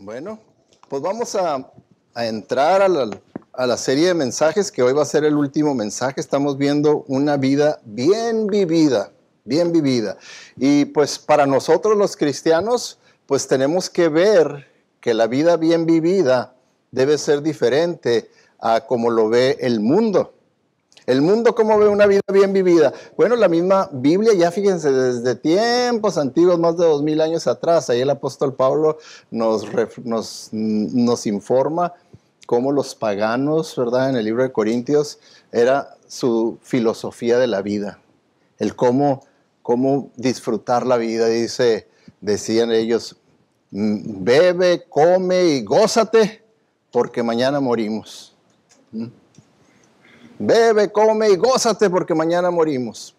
Bueno, pues vamos a, entrar a la, serie de mensajes, que hoy va a ser el último mensaje. Estamos viendo una vida bien vivida, bien vivida. Y pues para nosotros los cristianos, pues tenemos que ver que la vida bien vivida debe ser diferente a como lo ve el mundo. El mundo, ¿cómo ve una vida bien vivida? Bueno, la misma Biblia, ya fíjense, desde tiempos antiguos, más de dos mil años atrás, ahí el apóstol Pablo nos, nos, informa cómo los paganos, ¿verdad? En el libro de Corintios era su filosofía de la vida, el cómo, cómo disfrutar la vida, dice, decían ellos, mm, bebe, come y gózate, porque mañana morimos. ¿Mm? bebe, come y gózate porque mañana morimos.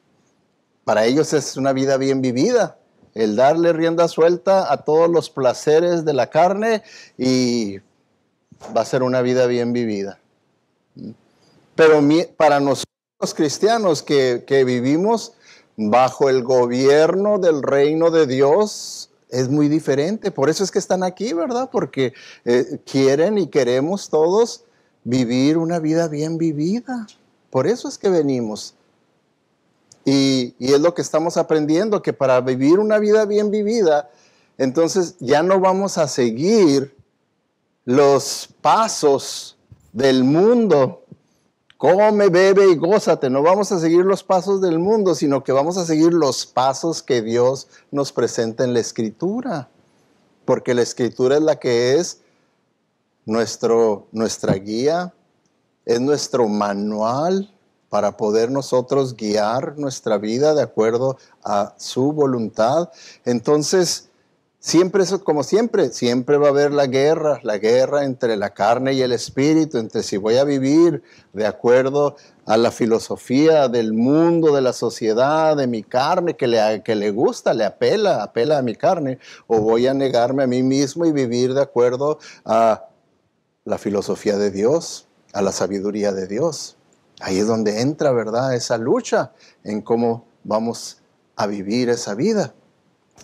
Para ellos es una vida bien vivida, el darle rienda suelta a todos los placeres de la carne y va a ser una vida bien vivida. Pero para nosotros cristianos que, vivimos bajo el gobierno del reino de Dios, es muy diferente. Por eso es que están aquí, ¿verdad? Porque eh, quieren y queremos todos vivir una vida bien vivida. Por eso es que venimos. Y, y, es lo que estamos aprendiendo, que para vivir una vida bien vivida, entonces ya no vamos a seguir los pasos del mundo. Come, bebe y gózate. No vamos a seguir los pasos del mundo, sino que vamos a seguir los pasos que Dios nos presenta en la Escritura. Porque la Escritura es la que es nuestro, nuestra guía, es nuestro manual para poder nosotros guiar nuestra vida de acuerdo a su voluntad. Entonces, siempre eso, como siempre, siempre va a haber la guerra, la guerra entre la carne y el espíritu, entre si voy a vivir de acuerdo a la filosofía del mundo, de la sociedad, de mi carne, que que le gusta, le apela, apela a mi carne, o voy a negarme a mí mismo y vivir de acuerdo a la filosofía de Dios, a la sabiduría de Dios. Ahí es donde entra, ¿verdad?, esa lucha en cómo vamos a vivir esa vida.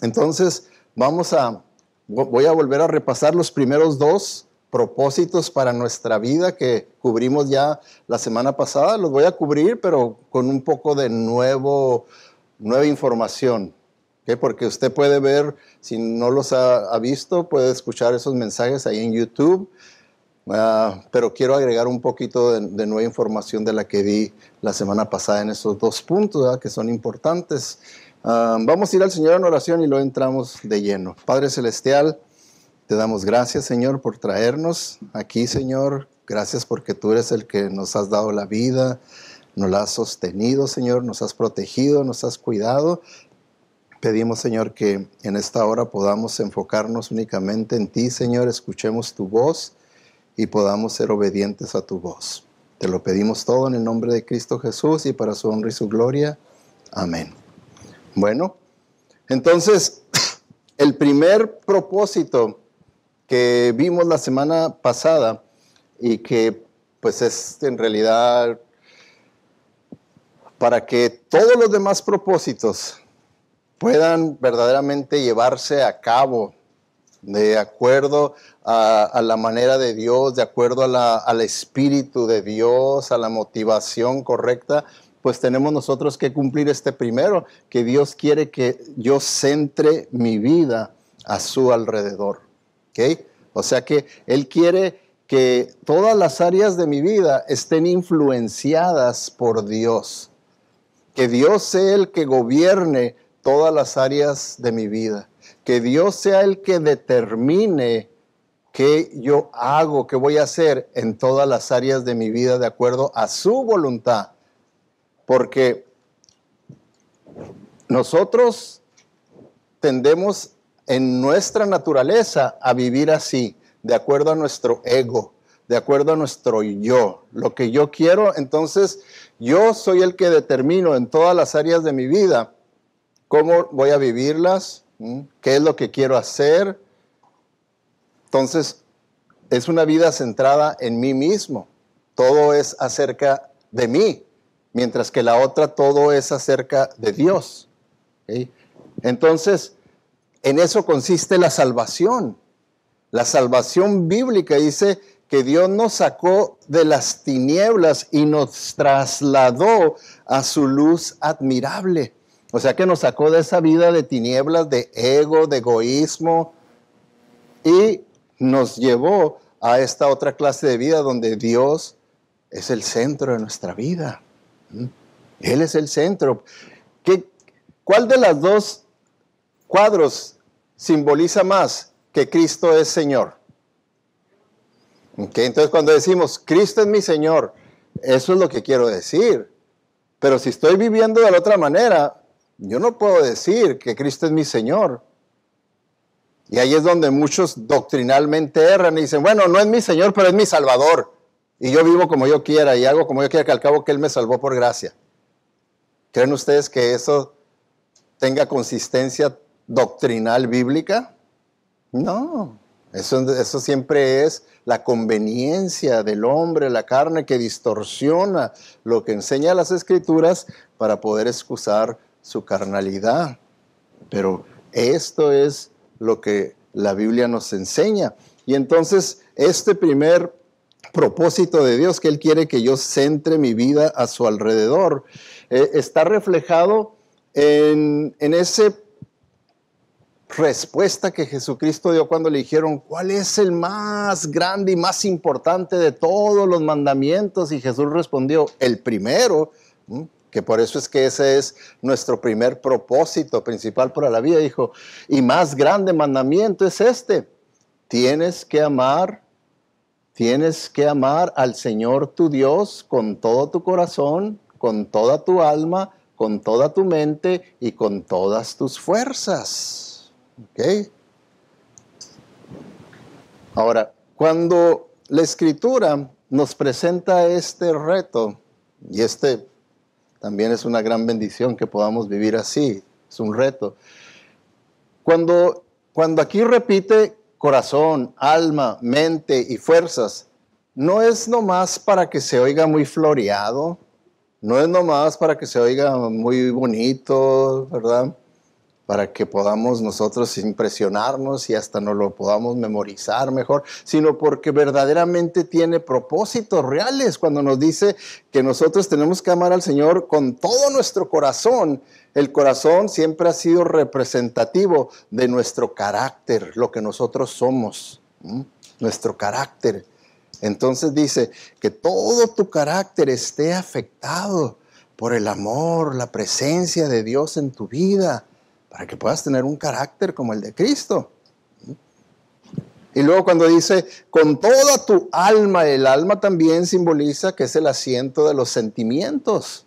Entonces, vamos a, voy a volver a repasar los primeros dos propósitos para nuestra vida que cubrimos ya la semana pasada. Los voy a cubrir, pero con un poco de nuevo, nueva información. Porque usted puede ver, si no los ha visto, puede escuchar esos mensajes ahí en YouTube. Ah, pero quiero agregar un poquito de, nueva información de la que vi la semana pasada en esos dos puntos que son importantes. Ah, vamos a ir al Señor en oración y lo entramos de lleno. Padre Celestial, te damos gracias, Señor, por traernos aquí, Señor. Gracias porque tú eres el que nos has dado la vida, nos la has sostenido, Señor, nos has protegido, nos has cuidado. Pedimos, Señor, que en esta hora podamos enfocarnos únicamente en ti, Señor, escuchemos tu voz y podamos ser obedientes a tu voz. Te lo pedimos todo en el nombre de Cristo Jesús y para su honra y su gloria. Amén. Bueno, entonces, el primer propósito que vimos la semana pasada y que pues es en realidad para que todos los demás propósitos puedan verdaderamente llevarse a cabo de acuerdo a, la manera de Dios, de acuerdo al espíritu de Dios, a la motivación correcta, pues tenemos nosotros que cumplir este primero, que Dios quiere que yo centre mi vida a su alrededor. O sea que Él quiere que todas las áreas de mi vida estén influenciadas por Dios. Que Dios sea el que gobierne todas las áreas de mi vida. Que Dios sea el que determine qué yo hago, qué voy a hacer en todas las áreas de mi vida de acuerdo a su voluntad. Porque nosotros tendemos en nuestra naturaleza a vivir así, de acuerdo a nuestro ego, de acuerdo a nuestro yo, lo que yo quiero, entonces yo soy el que determino en todas las áreas de mi vida cómo voy a vivirlas, qué es lo que quiero hacer, entonces, es una vida centrada en mí mismo. Todo es acerca de mí, mientras que la otra todo es acerca de Dios. Entonces, en eso consiste la salvación. La salvación bíblica dice que Dios nos sacó de las tinieblas y nos trasladó a su luz admirable. O sea que nos sacó de esa vida de tinieblas, de ego, de egoísmo y nos llevó a esta otra clase de vida donde Dios es el centro de nuestra vida. ¿Mm? Él es el centro. ¿Qué, ¿Cuál de las dos cuadros simboliza más que Cristo es Señor? entonces cuando decimos, Cristo es mi Señor, eso es lo que quiero decir. Pero si estoy viviendo de la otra manera, yo no puedo decir que Cristo es mi Señor. Y ahí es donde muchos doctrinalmente erran y dicen, bueno, no es mi Señor, pero es mi Salvador. Y yo vivo como yo quiera y hago como yo quiera, que al cabo que Él me salvó por gracia. ¿Creen ustedes que eso tenga consistencia doctrinal bíblica? No, eso, eso, siempre es la conveniencia del hombre, la carne que distorsiona lo que enseña las escrituras para poder excusar su carnalidad. Pero esto es lo que la Biblia nos enseña. Y entonces este primer propósito de Dios, que Él quiere que yo centre mi vida a su alrededor, eh, está reflejado en, en esa respuesta que Jesucristo dio cuando le dijeron, ¿cuál es el más grande y más importante de todos los mandamientos? Y Jesús respondió, el primero. ¿Mm? que por eso es que ese es nuestro primer propósito principal para la vida, dijo, y más grande mandamiento es este, tienes que amar, tienes que amar al Señor tu Dios con todo tu corazón, con toda tu alma, con toda tu mente y con todas tus fuerzas. ¿Ok? Ahora, cuando la escritura nos presenta este reto y este también es una gran bendición que podamos vivir así. Es un reto. Cuando, cuando aquí repite corazón, alma, mente y fuerzas, no es nomás para que se oiga muy floreado, no es nomás para que se oiga muy bonito, ¿verdad? para que podamos nosotros impresionarnos y hasta no lo podamos memorizar mejor, sino porque verdaderamente tiene propósitos reales cuando nos dice que nosotros tenemos que amar al Señor con todo nuestro corazón. El corazón siempre ha sido representativo de nuestro carácter, lo que nosotros somos, nuestro carácter. Entonces dice que todo tu carácter esté afectado por el amor, la presencia de Dios en tu vida para que puedas tener un carácter como el de Cristo. Y luego cuando dice, con toda tu alma, el alma también simboliza que es el asiento de los sentimientos.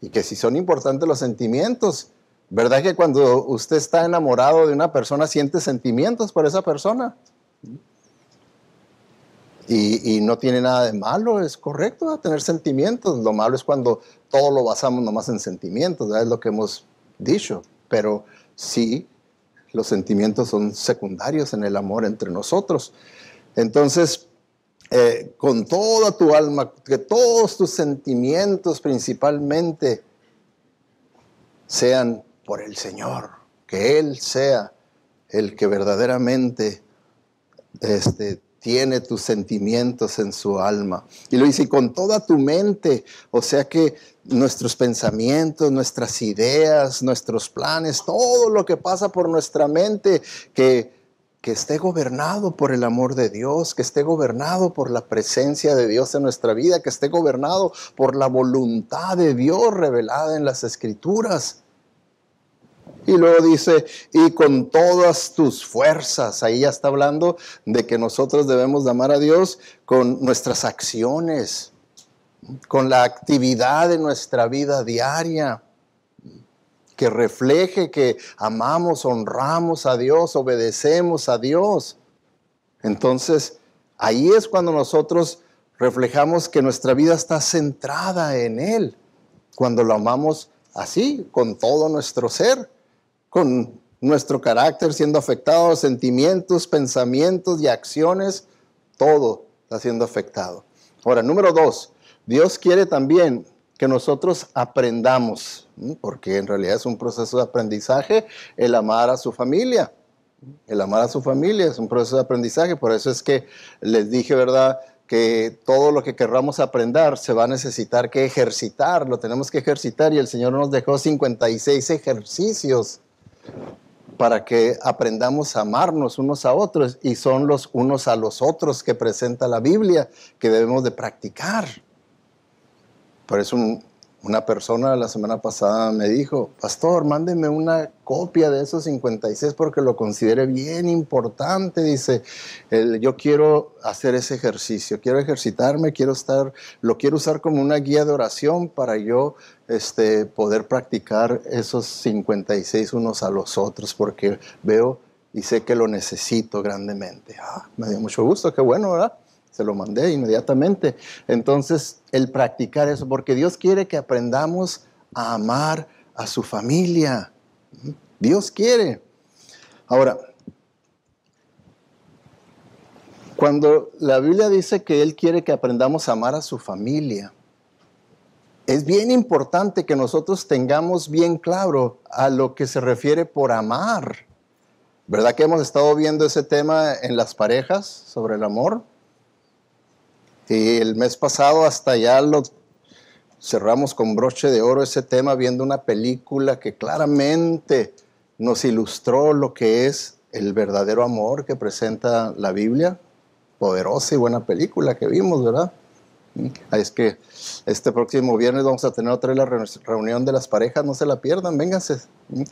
Y que si son importantes los sentimientos, ¿verdad que cuando usted está enamorado de una persona siente sentimientos por esa persona? Y, no tiene nada de malo, es correcto tener sentimientos. Lo malo es cuando todo lo basamos nomás en sentimientos, es lo que hemos dicho pero sí los sentimientos son secundarios en el amor entre nosotros. Entonces, eh, con toda tu alma, que todos tus sentimientos principalmente sean por el Señor, que Él sea el que verdaderamente este, tiene tus sentimientos en su alma. Y lo dice, con toda tu mente, o sea que nuestros pensamientos, nuestras ideas, nuestros planes, todo lo que pasa por nuestra mente, que, que esté gobernado por el amor de Dios, que esté gobernado por la presencia de Dios en nuestra vida, que esté gobernado por la voluntad de Dios revelada en las escrituras. Y luego dice, y con todas tus fuerzas. Ahí ya está hablando de que nosotros debemos amar a Dios con nuestras acciones, con la actividad de nuestra vida diaria, que refleje que amamos, honramos a Dios, obedecemos a Dios. Entonces, ahí es cuando nosotros reflejamos que nuestra vida está centrada en Él, cuando lo amamos así, con todo nuestro ser con nuestro carácter siendo afectado, sentimientos, pensamientos y acciones, todo está siendo afectado. Ahora, número dos, Dios quiere también que nosotros aprendamos, porque en realidad es un proceso de aprendizaje el amar a su familia. El amar a su familia es un proceso de aprendizaje, por eso es que les dije, ¿verdad? que todo lo que querramos aprender se va a necesitar que ejercitar, lo tenemos que ejercitar y el Señor nos dejó 56 ejercicios para que aprendamos a amarnos unos a otros y son los unos a los otros que presenta la Biblia que debemos de practicar. Por eso una persona la semana pasada me dijo, pastor, mándeme una copia de esos 56 porque lo considere bien importante. Dice, yo quiero hacer ese ejercicio, quiero ejercitarme, quiero estar, lo quiero usar como una guía de oración para yo este, poder practicar esos 56 unos a los otros porque veo y sé que lo necesito grandemente. Ah, me dio mucho gusto, qué bueno, ¿verdad? se lo mandé inmediatamente. Entonces, el practicar eso, porque Dios quiere que aprendamos a amar a su familia. Dios quiere. Ahora, cuando la Biblia dice que Él quiere que aprendamos a amar a su familia, es bien importante que nosotros tengamos bien claro a lo que se refiere por amar. ¿Verdad que hemos estado viendo ese tema en las parejas sobre el amor? Y el mes pasado hasta ya cerramos con broche de oro ese tema viendo una película que claramente nos ilustró lo que es el verdadero amor que presenta la Biblia. Poderosa y buena película que vimos, ¿verdad? Mm. Es que este próximo viernes vamos a tener otra la reunión de las parejas, no se la pierdan, vénganse. Mm.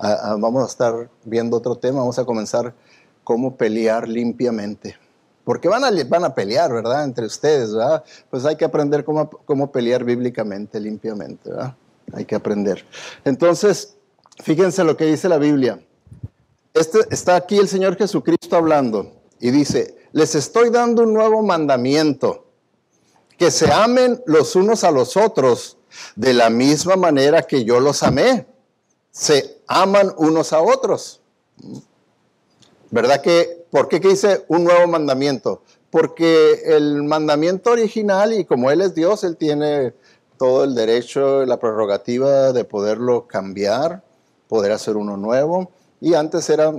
Ah, ah, vamos a estar viendo otro tema, vamos a comenzar cómo pelear limpiamente porque van a, van a pelear, ¿verdad? Entre ustedes, ¿verdad? Pues hay que aprender cómo, pelear bíblicamente, limpiamente, ¿verdad? Hay que aprender. Entonces, fíjense lo que dice la Biblia. Este, está aquí el Señor Jesucristo hablando y dice, les estoy dando un nuevo mandamiento, que se amen los unos a los otros de la misma manera que yo los amé. Se aman unos a otros. ¿Verdad que ¿Por qué que dice un nuevo mandamiento? Porque el mandamiento original, y como Él es Dios, Él tiene todo el derecho, la prerrogativa de poderlo cambiar, poder hacer uno nuevo. Y antes era,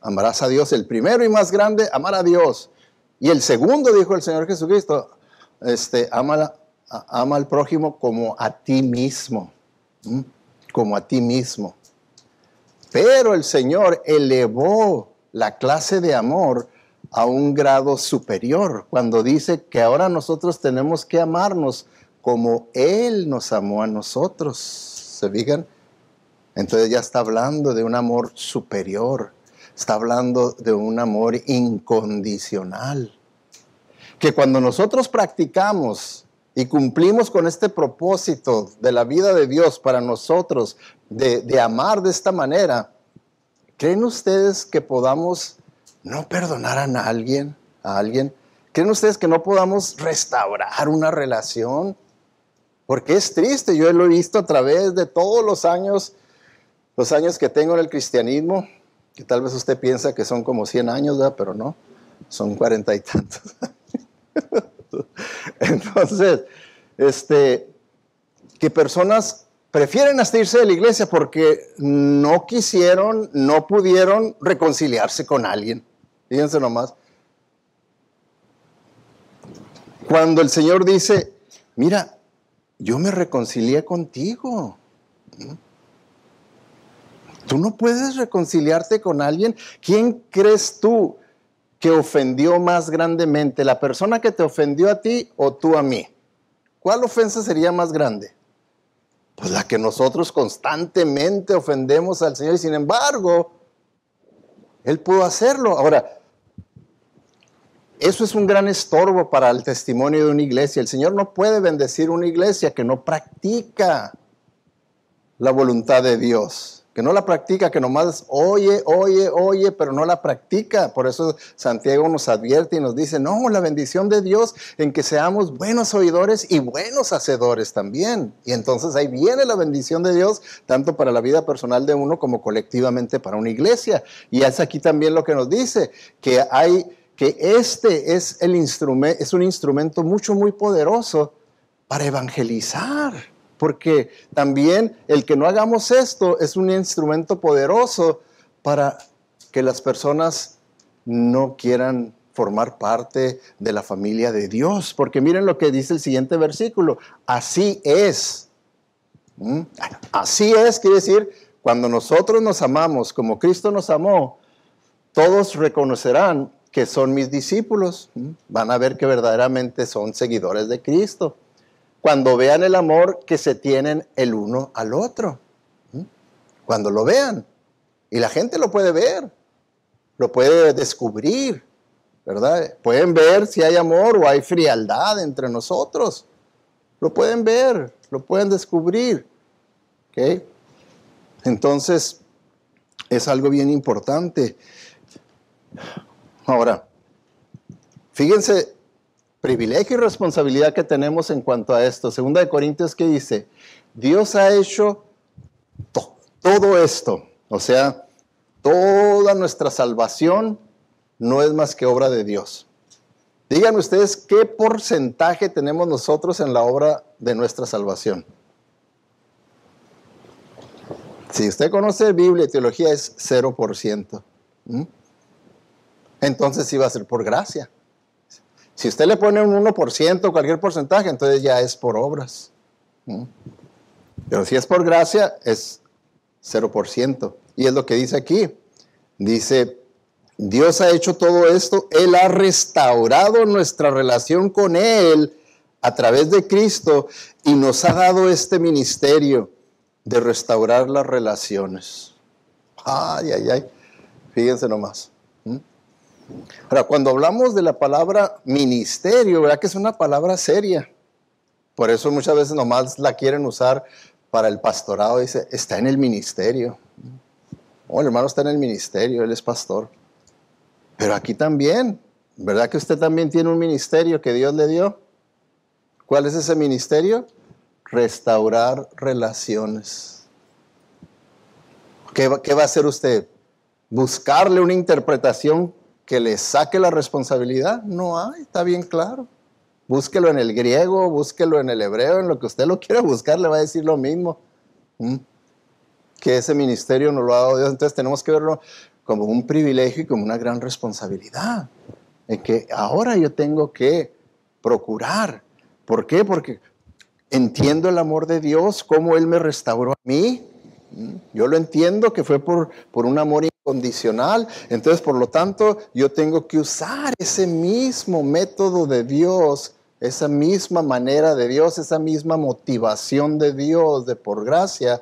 amarás a Dios, el primero y más grande, amar a Dios. Y el segundo, dijo el Señor Jesucristo, este, ama, ama al prójimo como a ti mismo, como a ti mismo. Pero el Señor elevó la clase de amor a un grado superior, cuando dice que ahora nosotros tenemos que amarnos como Él nos amó a nosotros. ¿Se fijan? Entonces ya está hablando de un amor superior, está hablando de un amor incondicional. Que cuando nosotros practicamos y cumplimos con este propósito de la vida de Dios para nosotros, de, de amar de esta manera, ¿Creen ustedes que podamos no perdonar a alguien? A alguien? ¿Creen ustedes que no podamos restaurar una relación? Porque es triste, yo lo he visto a través de todos los años, los años que tengo en el cristianismo, que tal vez usted piensa que son como 100 años, pero no, son cuarenta y tantos. Entonces, este, que personas prefieren irse de la iglesia porque no quisieron, no pudieron reconciliarse con alguien. Fíjense nomás. Cuando el Señor dice, mira, yo me reconcilié contigo. Tú no puedes reconciliarte con alguien. ¿Quién crees tú que ofendió más grandemente? ¿La persona que te ofendió a ti o tú a mí? ¿Cuál ofensa sería más grande? Pues la que nosotros constantemente ofendemos al Señor y sin embargo, Él pudo hacerlo. Ahora, eso es un gran estorbo para el testimonio de una iglesia. El Señor no puede bendecir una iglesia que no practica la voluntad de Dios que no la practica, que nomás oye, oye, oye, pero no la practica. Por eso Santiago nos advierte y nos dice, no, la bendición de Dios en que seamos buenos oidores y buenos hacedores también. Y entonces ahí viene la bendición de Dios, tanto para la vida personal de uno como colectivamente para una iglesia. Y es aquí también lo que nos dice, que hay que este es, el es un instrumento mucho, muy poderoso para evangelizar porque también el que no hagamos esto es un instrumento poderoso para que las personas no quieran formar parte de la familia de Dios, porque miren lo que dice el siguiente versículo, así es. ¿Mm? Así es, quiere decir, cuando nosotros nos amamos como Cristo nos amó, todos reconocerán que son mis discípulos, ¿Mm? van a ver que verdaderamente son seguidores de Cristo cuando vean el amor que se tienen el uno al otro. Cuando lo vean. Y la gente lo puede ver, lo puede descubrir, ¿verdad? Pueden ver si hay amor o hay frialdad entre nosotros. Lo pueden ver, lo pueden descubrir. ¿ok? Entonces, es algo bien importante. Ahora, fíjense privilegio y responsabilidad que tenemos en cuanto a esto. Segunda de Corintios que dice, Dios ha hecho todo esto, o sea, toda nuestra salvación no es más que obra de Dios. Díganme ustedes qué porcentaje tenemos nosotros en la obra de nuestra salvación. Si usted conoce Biblia y teología es 0%. ¿Mm? Entonces sí va a ser por gracia. Si usted le pone un 1%, cualquier porcentaje, entonces ya es por obras. Pero si es por gracia, es 0%. Y es lo que dice aquí. Dice, Dios ha hecho todo esto, Él ha restaurado nuestra relación con Él a través de Cristo y nos ha dado este ministerio de restaurar las relaciones. Ay, ay, ay. Fíjense nomás. Ahora, cuando hablamos de la palabra ministerio, ¿verdad que es una palabra seria? Por eso muchas veces nomás la quieren usar para el pastorado. Dice, está en el ministerio. Oh, el hermano está en el ministerio, él es pastor. Pero aquí también, ¿verdad que usted también tiene un ministerio que Dios le dio? ¿Cuál es ese ministerio? Restaurar relaciones. ¿Qué va, qué va a hacer usted? ¿Buscarle una interpretación que le saque la responsabilidad, no hay, está bien claro. Búsquelo en el griego, búsquelo en el hebreo, en lo que usted lo quiera buscar, le va a decir lo mismo. Mm. Que ese ministerio no lo ha dado Dios, entonces tenemos que verlo como un privilegio y como una gran responsabilidad. En que ahora yo tengo que procurar. ¿Por qué? Porque entiendo el amor de Dios, cómo Él me restauró a mí. Mm. Yo lo entiendo que fue por, por un amor condicional. Entonces, por lo tanto, yo tengo que usar ese mismo método de Dios, esa misma manera de Dios, esa misma motivación de Dios, de por gracia,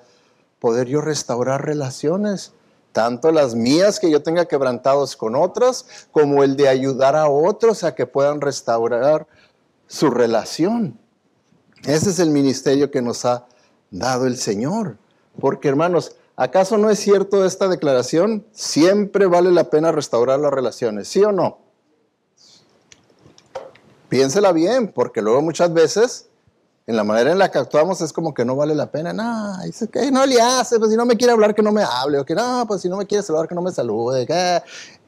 poder yo restaurar relaciones. Tanto las mías que yo tenga quebrantados con otras, como el de ayudar a otros a que puedan restaurar su relación. Ese es el ministerio que nos ha dado el Señor. Porque hermanos, ¿Acaso no es cierto esta declaración? Siempre vale la pena restaurar las relaciones, ¿sí o no? Piénsela bien, porque luego muchas veces en la manera en la que actuamos es como que no vale la pena. No, no le hace, pues si no me quiere hablar que no me hable, o que no, pues si no me quiere saludar que no me salude.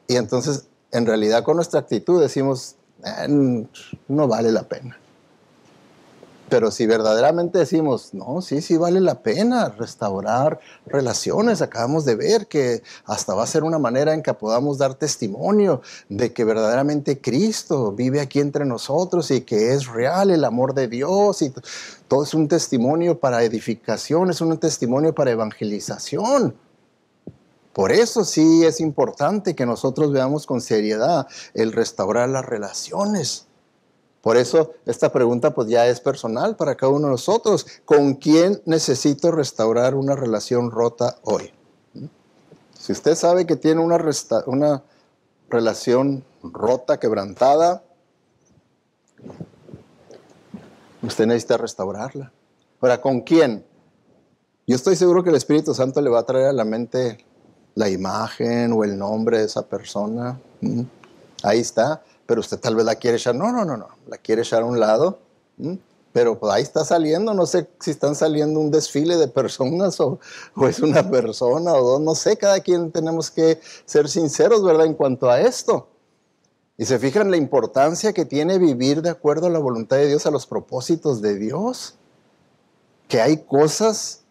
Y entonces, en realidad, con nuestra actitud decimos, eh, no vale la pena. Pero si verdaderamente decimos, no, sí, sí vale la pena restaurar relaciones, acabamos de ver que hasta va a ser una manera en que podamos dar testimonio de que verdaderamente Cristo vive aquí entre nosotros y que es real el amor de Dios y todo es un testimonio para edificación, es un testimonio para evangelización. Por eso sí es importante que nosotros veamos con seriedad el restaurar las relaciones por eso esta pregunta pues ya es personal para cada uno de nosotros. ¿Con quién necesito restaurar una relación rota hoy? ¿Mm? Si usted sabe que tiene una, una relación rota, quebrantada, usted necesita restaurarla. Ahora, ¿con quién? Yo estoy seguro que el Espíritu Santo le va a traer a la mente la imagen o el nombre de esa persona. ¿Mm? Ahí está pero usted tal vez la quiere echar, no, no, no, no, la quiere echar a un lado, pero pues, ahí está saliendo, no sé si están saliendo un desfile de personas o, o, es una persona o dos, no sé, cada quien tenemos que ser sinceros, ¿verdad?, en cuanto a esto. Y se fijan la importancia que tiene vivir de acuerdo a la voluntad de Dios, a los propósitos de Dios, que hay cosas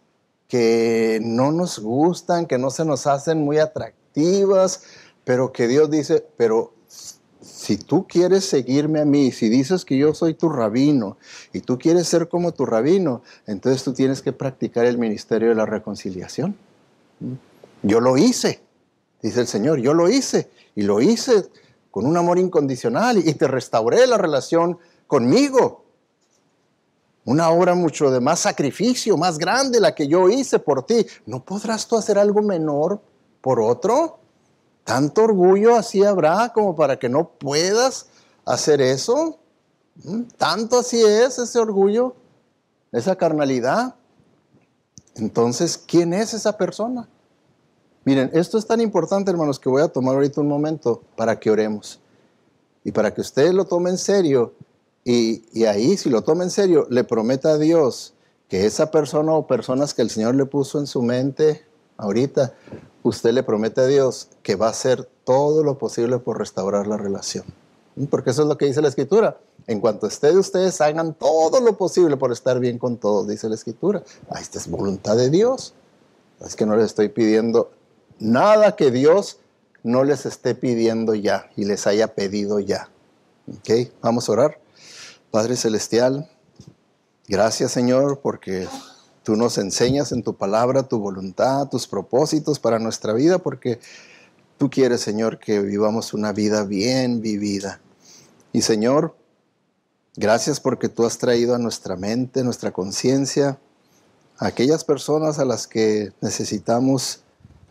que no nos gustan, que no se nos hacen muy atractivas, pero que Dios dice, pero si tú quieres seguirme a mí, si dices que yo soy tu rabino y tú quieres ser como tu rabino, entonces tú tienes que practicar el ministerio de la reconciliación. Yo lo hice, dice el Señor, yo lo hice y lo hice con un amor incondicional y te restauré la relación conmigo. Una obra mucho de más sacrificio, más grande la que yo hice por ti. ¿No podrás tú hacer algo menor por otro? ¿Tanto orgullo así habrá como para que no puedas hacer eso? Mm, ¿Tanto así es ese orgullo, esa carnalidad? Entonces, ¿quién es esa persona? Miren, esto es tan importante, hermanos, que voy a tomar ahorita un momento para que oremos. Y para que ustedes lo tomen en serio. Y, ahí, si lo tomen en serio, le prometa a Dios que esa persona o personas que el Señor le puso en su mente ahorita usted le promete a Dios que va a hacer todo lo posible por restaurar la relación. Porque eso es lo que dice la escritura. En cuanto esté de ustedes, hagan todo lo posible por estar bien con todos, dice la escritura. Ahí esta es voluntad de Dios. Es que no les estoy pidiendo nada que Dios no les esté pidiendo ya y les haya pedido ya. ¿Ok? Vamos a orar. Padre Celestial, gracias Señor porque Tú nos enseñas en tu palabra tu voluntad, tus propósitos para nuestra vida, porque tú quieres, Señor, que vivamos una vida bien vivida. Y Señor, gracias porque tú has traído a nuestra mente, nuestra conciencia, aquellas personas a las que necesitamos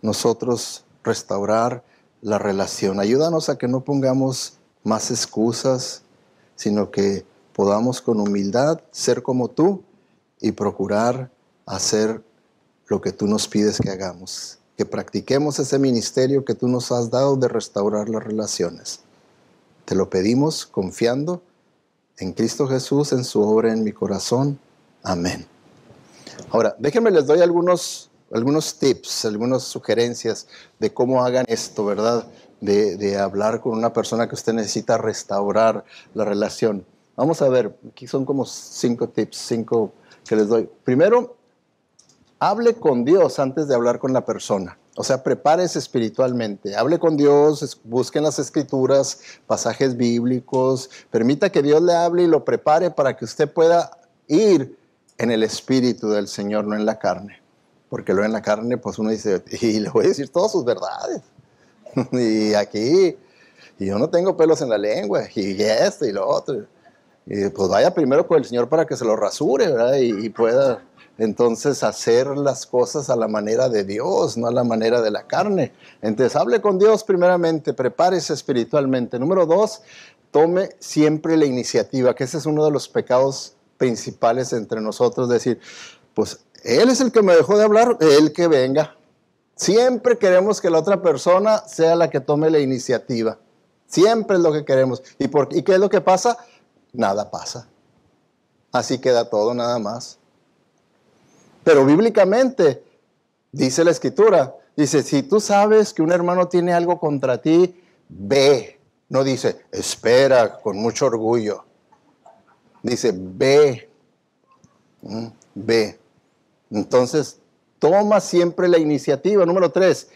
nosotros restaurar la relación. Ayúdanos a que no pongamos más excusas, sino que podamos con humildad ser como tú y procurar hacer lo que tú nos pides que hagamos, que practiquemos ese ministerio que tú nos has dado de restaurar las relaciones. Te lo pedimos confiando en Cristo Jesús, en su obra en mi corazón. Amén. Ahora, déjenme les doy algunos, algunos tips, algunas sugerencias de cómo hagan esto, ¿verdad? De, de hablar con una persona que usted necesita restaurar la relación. Vamos a ver, aquí son como cinco tips, cinco que les doy. Primero, hable con Dios antes de hablar con la persona. O sea, prepárese espiritualmente, hable con Dios, busquen las escrituras, pasajes bíblicos, permita que Dios le hable y lo prepare para que usted pueda ir en el espíritu del Señor, no en la carne. Porque luego en la carne, pues uno dice, y le voy a decir todas sus verdades. y aquí, y yo no tengo pelos en la lengua, y esto y lo otro. Y pues vaya primero con el Señor para que se lo rasure, ¿verdad? y, y pueda entonces, hacer las cosas a la manera de Dios, no a la manera de la carne. Entonces, hable con Dios primeramente, prepárese espiritualmente. Número dos, tome siempre la iniciativa, que ese es uno de los pecados principales entre nosotros, decir, pues él es el que me dejó de hablar, él que venga. Siempre queremos que la otra persona sea la que tome la iniciativa. Siempre es lo que queremos. ¿Y, y qué es lo que pasa? Nada pasa. Así queda todo nada más. Pero bíblicamente dice la escritura, dice, si tú sabes que un hermano tiene algo contra ti, ve. No dice, espera con mucho orgullo. Dice, ve. Mm, ve. Entonces, toma siempre la iniciativa. Número tres,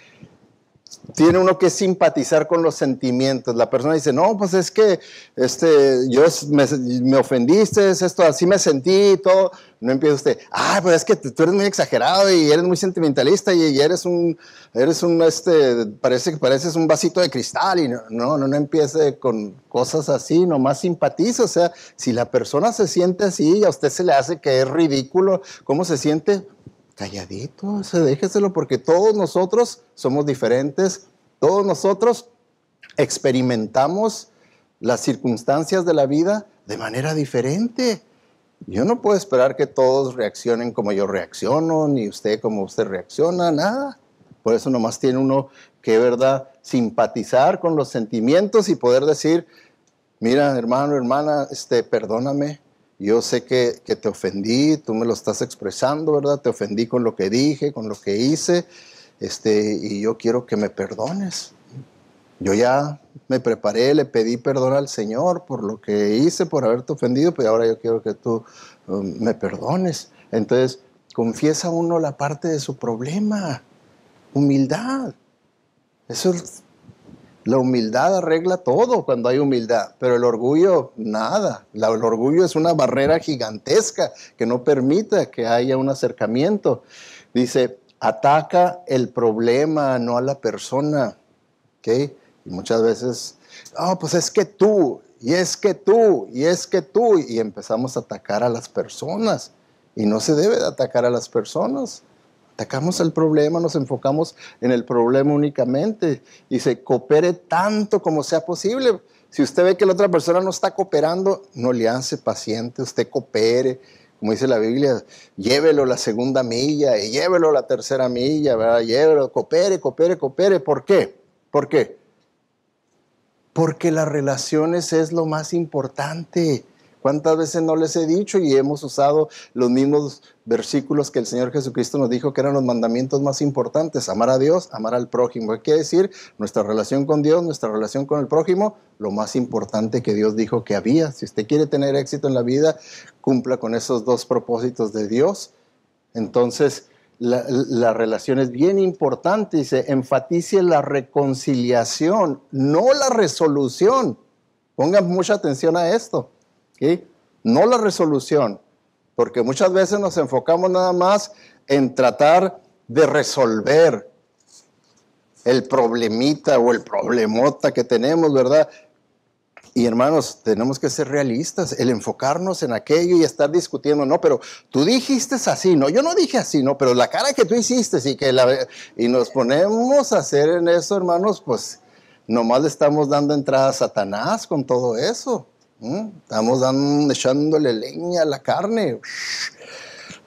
tiene uno que simpatizar con los sentimientos. La persona dice, no, pues es que este, yo me, ofendiste, esto, así me sentí y todo. No empieza usted, ah, pues es que tú eres muy exagerado y eres muy sentimentalista y, eres un, eres un, este, parece que pareces un vasito de cristal y no, no, no, no empiece con cosas así, nomás simpatiza. O sea, si la persona se siente así y a usted se le hace que es ridículo, ¿cómo se siente? calladito, déjeselo porque todos nosotros somos diferentes, todos nosotros experimentamos las circunstancias de la vida de manera diferente. Yo no puedo esperar que todos reaccionen como yo reacciono, ni usted como usted reacciona, nada. Por eso nomás tiene uno que, ¿verdad?, simpatizar con los sentimientos y poder decir, mira, hermano, hermana, este, perdóname, yo sé que, te ofendí, tú me lo estás expresando, ¿verdad? Te ofendí con lo que dije, con lo que hice, este, y yo quiero que me perdones. Yo ya me preparé, le pedí perdón al Señor por lo que hice, por haberte ofendido, pero pues ahora yo quiero que tú um, me perdones. Entonces, confiesa uno la parte de su problema, humildad. Eso es la humildad arregla todo cuando hay humildad, pero el orgullo, nada. el orgullo es una barrera gigantesca que no permite que haya un acercamiento. Dice, ataca el problema, no a la persona. Y muchas veces, oh, pues es que tú, y es que tú, y es que tú, y empezamos a atacar a las personas. Y no se debe atacar a las personas. Atacamos el problema, nos enfocamos en el problema únicamente y se coopere tanto como sea posible. Si usted ve que la otra persona no está cooperando, no le hace paciente, usted coopere. Como dice la Biblia, llévelo la segunda milla y llévelo la tercera milla, ¿verdad? Llévelo, coopere, coopere, coopere. ¿Por qué? ¿Por qué? Porque las relaciones es lo más importante. ¿Cuántas veces no les he dicho y hemos usado los mismos versículos que el Señor Jesucristo nos dijo que eran los mandamientos más importantes? Amar a Dios, amar al prójimo. ¿Qué que decir? Nuestra relación con Dios, nuestra relación con el prójimo, lo más importante que Dios dijo que había. Si usted quiere tener éxito en la vida, cumpla con esos dos propósitos de Dios. Entonces, la, la, relación es bien importante y se enfatice la reconciliación, no la resolución. Pongan mucha atención a esto. No la resolución, porque muchas veces nos enfocamos nada más en tratar de resolver el problemita o el problemota que tenemos, ¿verdad? Y hermanos, tenemos que ser realistas, el enfocarnos en aquello y estar discutiendo, no, pero tú dijiste así, no, yo no dije así, no, pero la cara que tú hiciste, y que Y nos ponemos a hacer en eso, hermanos, pues nomás le estamos dando entrada a Satanás con todo eso. ¿Mm? Estamos echándole leña a la carne.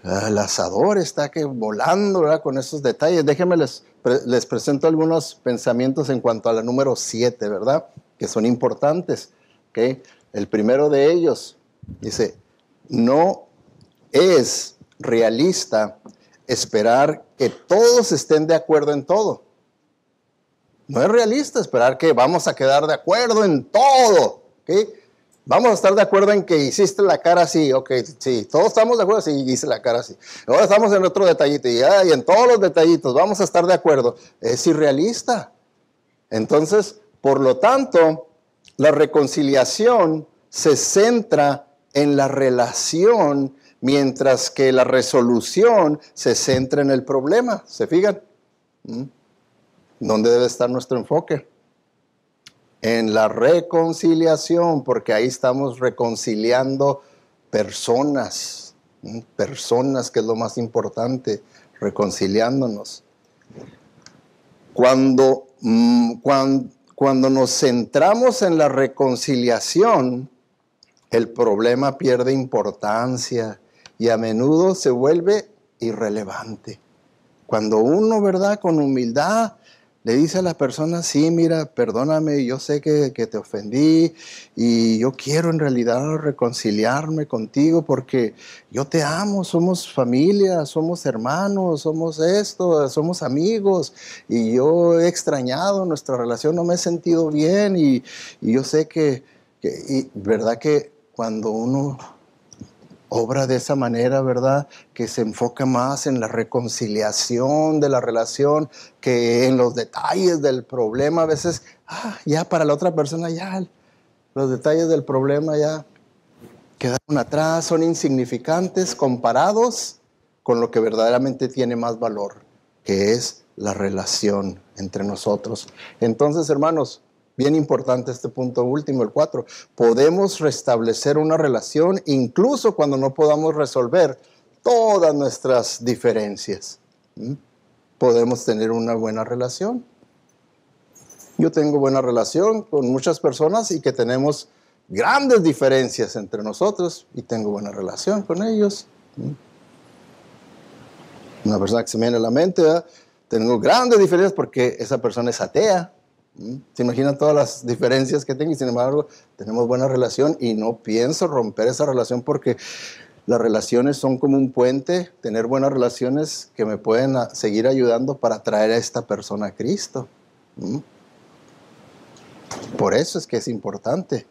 Ah, el asador está que volando con esos detalles. Déjenme les, les presento algunos pensamientos en cuanto a la número 7, ¿verdad? Que son importantes. ¿okay? El primero de ellos dice, no es realista esperar que todos estén de acuerdo en todo. No es realista esperar que vamos a quedar de acuerdo en todo. ¿okay? Vamos a estar de acuerdo en que hiciste la cara así, ok, sí, todos estamos de acuerdo, sí, hice la cara así. Ahora estamos en otro detallito y, y en todos los detallitos vamos a estar de acuerdo. Es irrealista. Entonces, por lo tanto, la reconciliación se centra en la relación, mientras que la resolución se centra en el problema. ¿Se fijan? ¿Mm? ¿Dónde debe estar nuestro enfoque? en la reconciliación, porque ahí estamos reconciliando personas, personas que es lo más importante, reconciliándonos. Cuando, mm, cuando, cuando nos centramos en la reconciliación, el problema pierde importancia y a menudo se vuelve irrelevante. Cuando uno, ¿verdad? Con humildad le dice a la persona, sí, mira, perdóname, yo sé que, te ofendí y yo quiero en realidad reconciliarme contigo porque yo te amo, somos familia, somos hermanos, somos esto, somos amigos y yo he extrañado nuestra relación, no me he sentido bien y, yo sé que, que ¿verdad que cuando uno obra de esa manera, ¿verdad? Que se enfoca más en la reconciliación de la relación que en los detalles del problema. A veces, ah, ya para la otra persona, ya los detalles del problema ya quedaron atrás, son insignificantes comparados con lo que verdaderamente tiene más valor, que es la relación entre nosotros. Entonces, hermanos, Bien importante este punto último, el 4. Podemos restablecer una relación incluso cuando no podamos resolver todas nuestras diferencias. ¿Mm? Podemos tener una buena relación. Yo tengo buena relación con muchas personas y que tenemos grandes diferencias entre nosotros y tengo buena relación con ellos. ¿Mm? Una persona que se me viene a la mente, tengo grandes diferencias porque esa persona es atea se imaginan todas las diferencias que tengo y sin embargo tenemos buena relación y no pienso romper esa relación porque las relaciones son como un puente, tener buenas relaciones que me pueden seguir ayudando para traer a esta persona a Cristo. Por eso es que es importante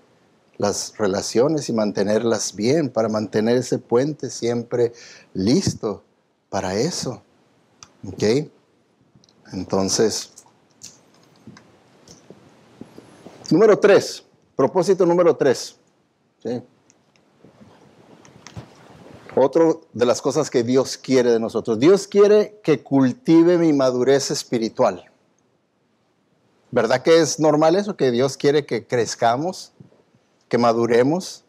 las relaciones y mantenerlas bien, para mantener ese puente siempre listo para eso. ¿Ok? Entonces, Número tres, propósito número tres. Otro de las cosas que Dios quiere de nosotros. Dios quiere que cultive mi madurez espiritual. ¿Verdad que es normal eso? Que Dios quiere que crezcamos, que maduremos.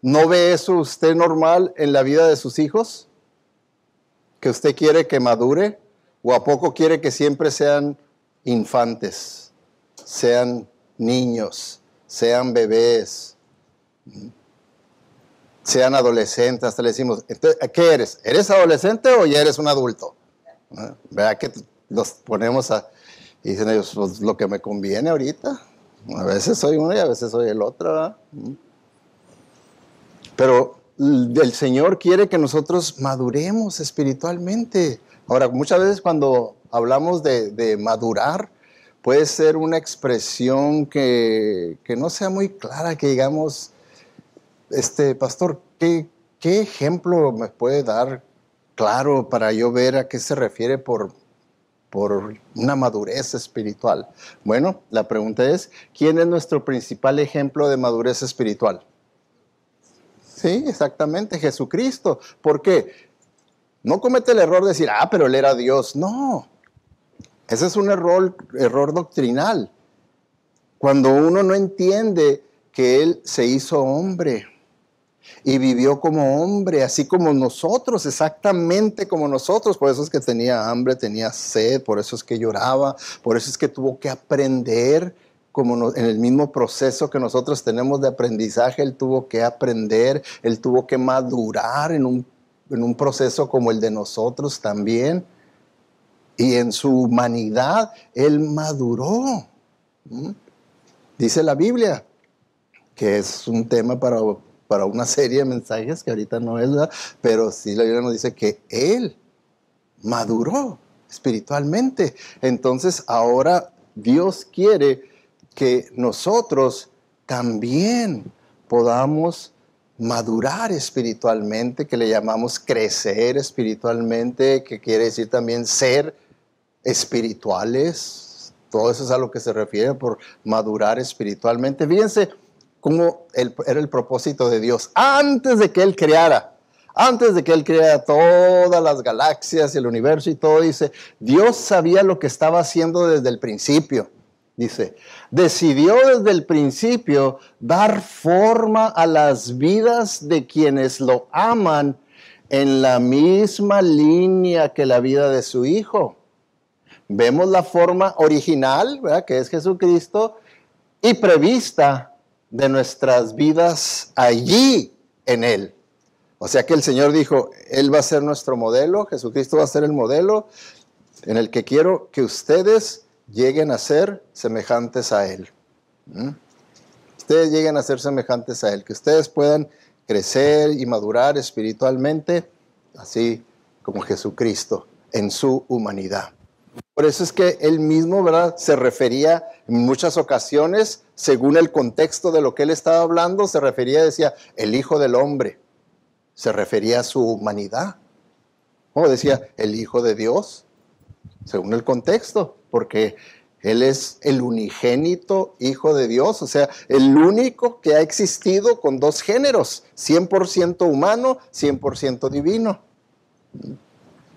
¿No ve eso usted normal en la vida de sus hijos? ¿Que usted quiere que madure? ¿O a poco quiere que siempre sean infantes, sean niños, sean bebés, sean adolescentes, hasta le decimos, ¿qué eres? ¿Eres adolescente o ya eres un adulto? ¿Verdad que los ponemos a... dicen ellos, pues, lo que me conviene ahorita. A veces soy uno y a veces soy el otro. ¿Mm? Pero el Señor quiere que nosotros maduremos espiritualmente. Ahora, muchas veces cuando hablamos de, de madurar, puede ser una expresión que, no sea muy clara, que digamos, este, pastor, ¿qué, ejemplo me puede dar claro para yo ver a qué se refiere por, por una madurez espiritual? Bueno, la pregunta es, ¿quién es nuestro principal ejemplo de madurez espiritual? Sí, exactamente, Jesucristo. ¿Por qué? No comete el error de decir, ah, pero él era Dios. No, ese es un error, error doctrinal. Cuando uno no entiende que Él se hizo hombre y vivió como hombre, así como nosotros, exactamente como nosotros. Por eso es que tenía hambre, tenía sed, por eso es que lloraba, por eso es que tuvo que aprender, como en el mismo proceso que nosotros tenemos de aprendizaje, él tuvo que aprender, él tuvo que madurar en un, en un proceso como el de nosotros también y en su humanidad él maduró. ¿Mm? Dice la Biblia, que es un tema para, para una serie de mensajes que ahorita no es, ¿verdad? pero sí la Biblia nos dice que él maduró espiritualmente. Entonces ahora Dios quiere que nosotros también podamos madurar espiritualmente, que le llamamos crecer espiritualmente, que quiere decir también ser espirituales. Todo eso es a lo que se refiere por madurar espiritualmente. Fíjense cómo era el propósito de Dios antes de que Él creara, antes de que Él creara todas las galaxias, y el universo y todo, dice, Dios sabía lo que estaba haciendo desde el principio dice, decidió desde el principio dar forma a las vidas de quienes lo aman en la misma línea que la vida de su Hijo. Vemos la forma original, ¿verdad? que es Jesucristo, y prevista de nuestras vidas allí en Él. O sea que el Señor dijo, Él va a ser nuestro modelo, Jesucristo va a ser el modelo en el que quiero que ustedes lleguen a ser semejantes a Él. Ustedes lleguen a ser semejantes a Él, que ustedes puedan crecer y madurar espiritualmente, así como Jesucristo en su humanidad. Por eso es que él mismo, ¿verdad? Se refería en muchas ocasiones, según el contexto de lo que él estaba hablando, se refería, decía, el Hijo del Hombre. Se refería a su humanidad. O decía, el Hijo de Dios, según el contexto porque Él es el unigénito Hijo de Dios, o sea, el único que ha existido con dos géneros, 100% humano, 100% divino.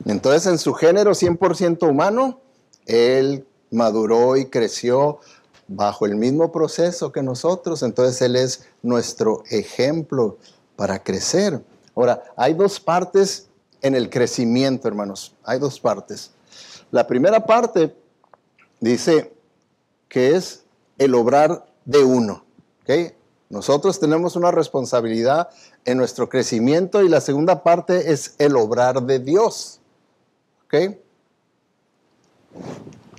Entonces, en su género 100% humano, Él maduró y creció bajo el mismo proceso que nosotros, entonces Él es nuestro ejemplo para crecer. Ahora, hay dos partes en el crecimiento, hermanos, hay dos partes. La primera parte Dice que es el obrar de uno. Nosotros tenemos una responsabilidad en nuestro crecimiento y la segunda parte es el obrar de Dios.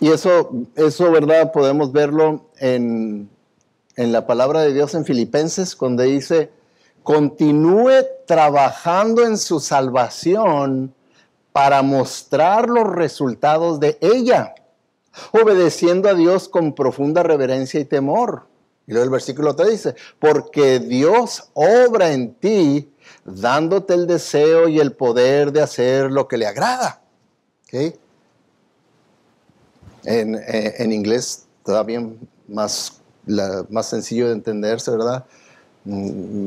Y eso, eso, ¿verdad? Podemos verlo en, la palabra de Dios en Filipenses, donde dice, continúe trabajando en su salvación para mostrar los resultados de ella obedeciendo a Dios con profunda reverencia y temor. Y luego el versículo 3 dice, porque Dios obra en ti dándote el deseo y el poder de hacer lo que le agrada. ¿Okay? En, eh, inglés todavía más, más sencillo de entenderse, ¿verdad? Mm,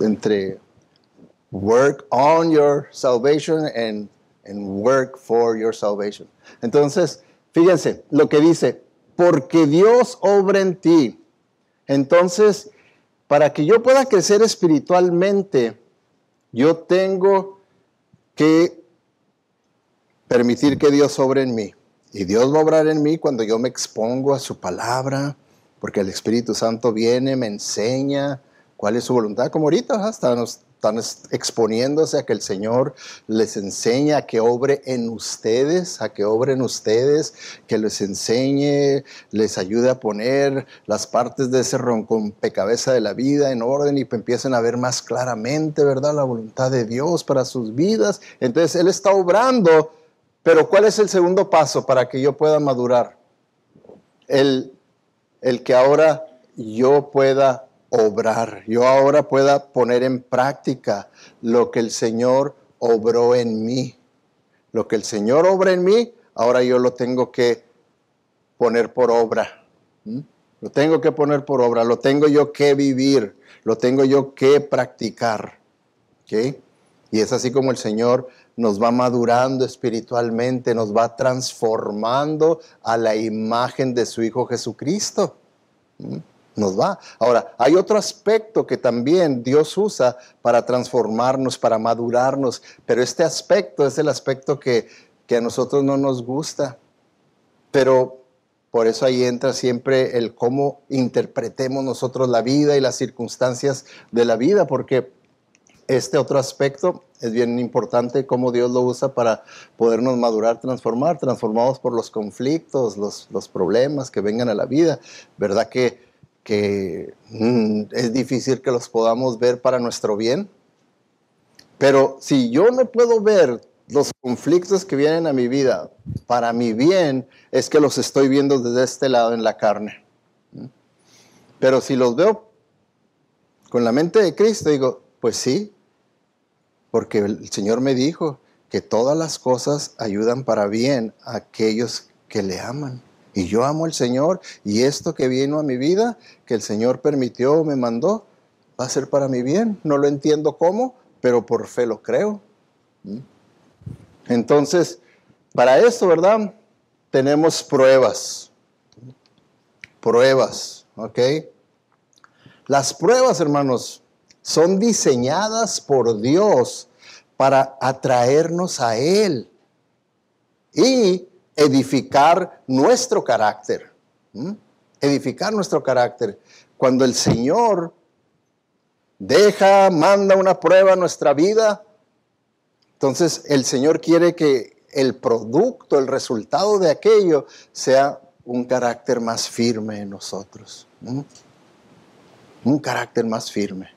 entre work on your salvation and, and work for your salvation. Entonces, Fíjense lo que dice, porque Dios obra en ti. Entonces, para que yo pueda crecer espiritualmente, yo tengo que permitir que Dios obre en mí. Y Dios va a obrar en mí cuando yo me expongo a su palabra, porque el Espíritu Santo viene, me enseña, cuál es su voluntad, como ahorita están, exponiéndose a que el Señor les enseñe a que obre en ustedes, a que obren ustedes, que les enseñe, les ayude a poner las partes de ese rompecabezas de la vida en orden y empiecen a ver más claramente, ¿verdad?, la voluntad de Dios para sus vidas. Entonces, Él está obrando, pero ¿cuál es el segundo paso para que yo pueda madurar? El, el que ahora yo pueda obrar, yo ahora pueda poner en práctica lo que el Señor obró en mí. Lo que el Señor obra en mí, ahora yo lo tengo que poner por obra. ¿Mm? Lo tengo que poner por obra, lo tengo yo que vivir, lo tengo yo que practicar. ¿Okay? Y es así como el Señor nos va madurando espiritualmente, nos va transformando a la imagen de su Hijo Jesucristo. ¿Mm? nos va. Ahora, hay otro aspecto que también Dios usa para transformarnos, para madurarnos, pero este aspecto es el aspecto que, que a nosotros no nos gusta. Pero por eso ahí entra siempre el cómo interpretemos nosotros la vida y las circunstancias de la vida, porque este otro aspecto es bien importante, cómo Dios lo usa para podernos madurar, transformar, transformados por los conflictos, los, los problemas que vengan a la vida. ¿Verdad que que mm, es difícil que los podamos ver para nuestro bien. Pero si yo no puedo ver los conflictos que vienen a mi vida para mi bien, es que los estoy viendo desde este lado en la carne. Pero si los veo con la mente de Cristo, digo, pues sí, porque el Señor me dijo que todas las cosas ayudan para bien a aquellos que le aman. Y yo amo al Señor y esto que vino a mi vida, que el Señor permitió o me mandó, va a ser para mi bien. No lo entiendo cómo, pero por fe lo creo. ¿Mm? Entonces, para esto, ¿verdad? Tenemos pruebas. Pruebas, ¿ok? Las pruebas, hermanos, son diseñadas por Dios para atraernos a Él y edificar nuestro carácter. Edificar nuestro carácter. Cuando el Señor deja, manda una prueba a nuestra vida, entonces el Señor quiere que el producto, el resultado de aquello sea un carácter más firme en nosotros. Un carácter más firme.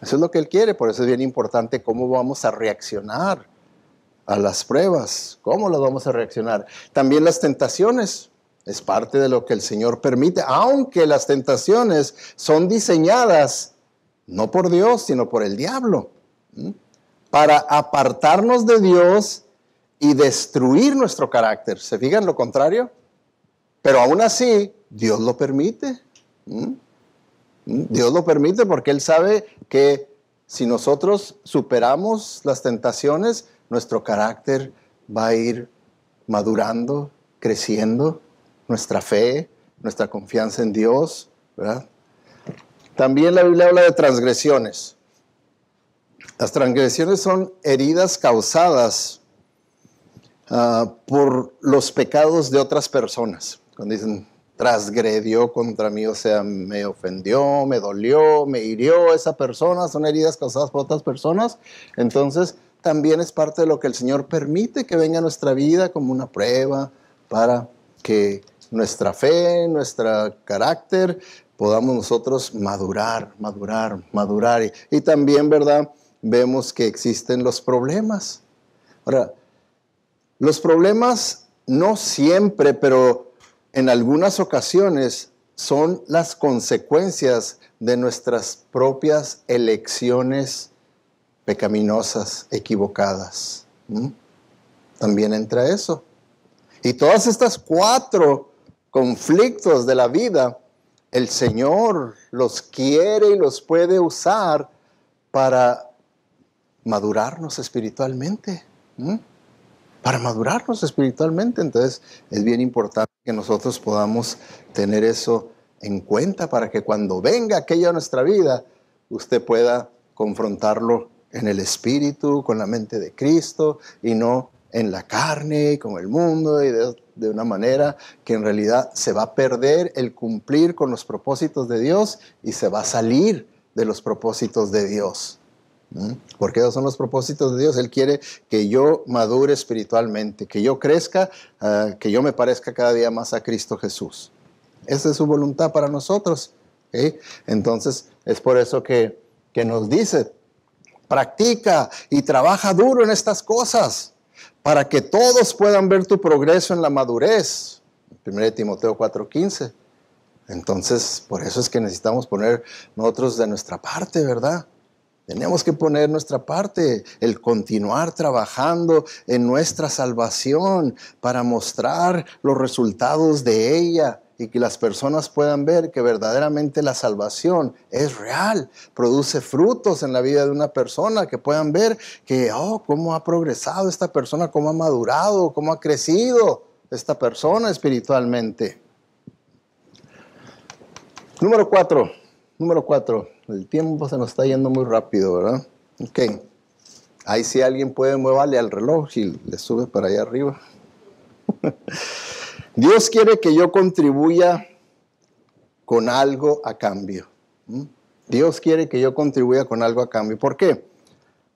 Eso es lo que Él quiere, por eso es bien importante cómo vamos a reaccionar a las pruebas, cómo las vamos a reaccionar. También las tentaciones, es parte de lo que el Señor permite, aunque las tentaciones son diseñadas no por Dios, sino por el diablo, para apartarnos de Dios y destruir nuestro carácter. ¿Se fijan lo contrario? Pero aún así, Dios lo permite. Dios lo permite porque Él sabe que si nosotros superamos las tentaciones, nuestro carácter va a ir madurando, creciendo, nuestra fe, nuestra confianza en Dios, ¿verdad? También la Biblia habla de transgresiones. Las transgresiones son heridas causadas ah, por los pecados de otras personas. Cuando dicen, transgredió contra mí, o sea, me ofendió, me dolió, me hirió esa persona, son heridas causadas por otras personas. Entonces, también es parte de lo que el Señor permite que venga a nuestra vida como una prueba para que nuestra fe, nuestro carácter, podamos nosotros madurar, madurar, madurar. Y, también, ¿verdad? Vemos que existen los problemas. Ahora, los problemas no siempre, pero en algunas ocasiones son las consecuencias de nuestras propias elecciones pecaminosas, equivocadas. También entra eso. Y todas estas cuatro conflictos de la vida, el Señor los quiere y los puede usar para madurarnos espiritualmente. Para madurarnos espiritualmente. Entonces es bien importante que nosotros podamos tener eso en cuenta para que cuando venga aquello a nuestra vida, usted pueda confrontarlo en el espíritu, con la mente de Cristo y no en la carne y con el mundo y de, una manera que en realidad se va a perder el cumplir con los propósitos de Dios y se va a salir de los propósitos de Dios. ¿Mm? Porque esos son los propósitos de Dios. Él quiere que yo madure espiritualmente, que yo crezca, ah, que yo me parezca cada día más a Cristo Jesús. Esa es su voluntad para nosotros. Entonces es por eso que, que nos dice, practica y trabaja duro en estas cosas para que todos puedan ver tu progreso en la madurez. 1 Timoteo 4:15. Entonces, por eso es que necesitamos poner nosotros de nuestra parte, ¿verdad? Tenemos que poner nuestra parte, el continuar trabajando en nuestra salvación para mostrar los resultados de ella y que las personas puedan ver que verdaderamente la salvación es real, produce frutos en la vida de una persona, que puedan ver que, oh, cómo ha progresado esta persona, cómo ha madurado, cómo ha crecido esta persona espiritualmente. Número cuatro, número cuatro, el tiempo se nos está yendo muy rápido, ¿verdad? Ok, ahí si alguien puede, muevale al reloj y le sube para allá arriba. Dios quiere que yo contribuya con algo a cambio. Dios quiere que yo contribuya con algo a cambio. ¿Por qué?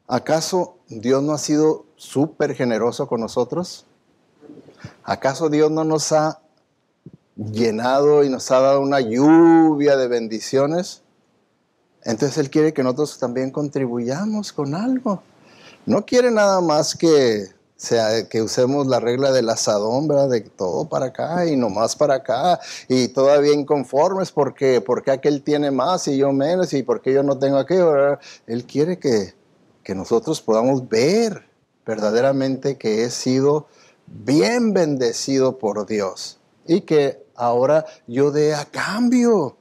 ¿Acaso Dios no ha sido súper generoso con nosotros? ¿Acaso Dios no nos ha llenado y nos ha dado una lluvia de bendiciones? Entonces Él quiere que nosotros también contribuyamos con algo. No quiere nada más que sea, que usemos la regla de la ¿verdad? De todo para acá y no más para acá y todavía inconformes porque, porque aquel tiene más y yo menos y porque yo no tengo aquello. Él quiere que, nosotros podamos ver verdaderamente que he sido bien bendecido por Dios y que ahora yo dé a cambio.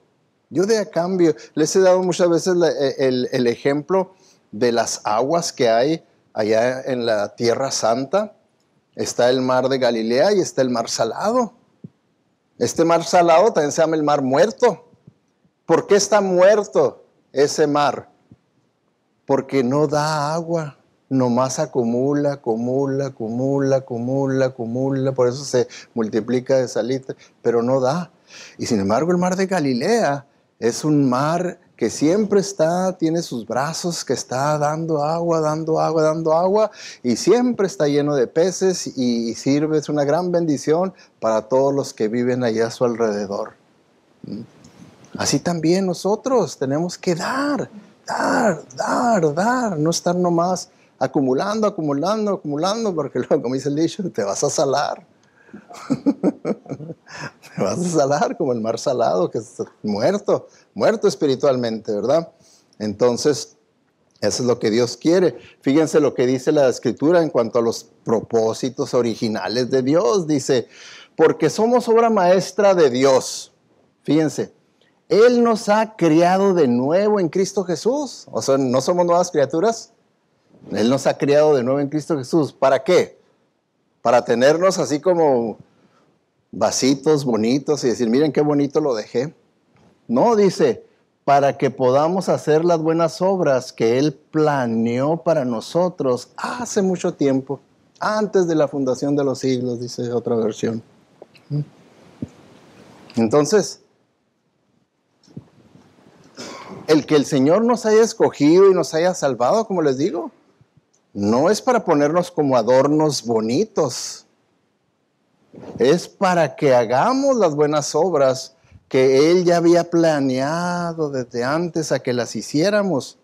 Yo de a cambio, les he dado muchas veces e, el ejemplo de las aguas que hay allá en la Tierra Santa, está el mar de Galilea y está el mar salado. Este mar salado también se llama el mar muerto. ¿Por qué está muerto ese mar? Porque no da agua, nomás acumula, acumula, acumula, acumula, acumula, por eso se multiplica de salitre, pero no da. Y sin embargo el mar de Galilea es un mar que siempre está, tiene sus brazos, que está dando agua, dando agua, dando agua, y siempre está lleno de peces y, sirve, es una gran bendición para todos los que viven allá a su alrededor. ¿Mm? Así también nosotros tenemos que dar, dar, dar, dar, no estar nomás acumulando, acumulando, acumulando, porque luego, como dice el dicho, te vas a salar. te vas a salar como el mar salado que está muerto, muerto espiritualmente, ¿verdad? Entonces, eso es lo que Dios quiere. Fíjense lo que dice la escritura en cuanto a los propósitos originales de Dios. Dice, porque somos obra maestra de Dios. Fíjense, Él nos ha criado de nuevo en Cristo Jesús. O sea, no somos nuevas criaturas. Él nos ha criado de nuevo en Cristo Jesús. ¿Para qué? Para tenernos así como vasitos bonitos y decir, miren qué bonito lo dejé. No, dice, para que podamos hacer las buenas obras que Él planeó para nosotros hace mucho tiempo, antes de la fundación de los siglos, dice otra versión. Entonces, el que el Señor nos haya escogido y nos haya salvado, como les digo, no es para ponernos como adornos bonitos, es para que hagamos las buenas obras que Él ya había planeado desde antes a que las hiciéramos.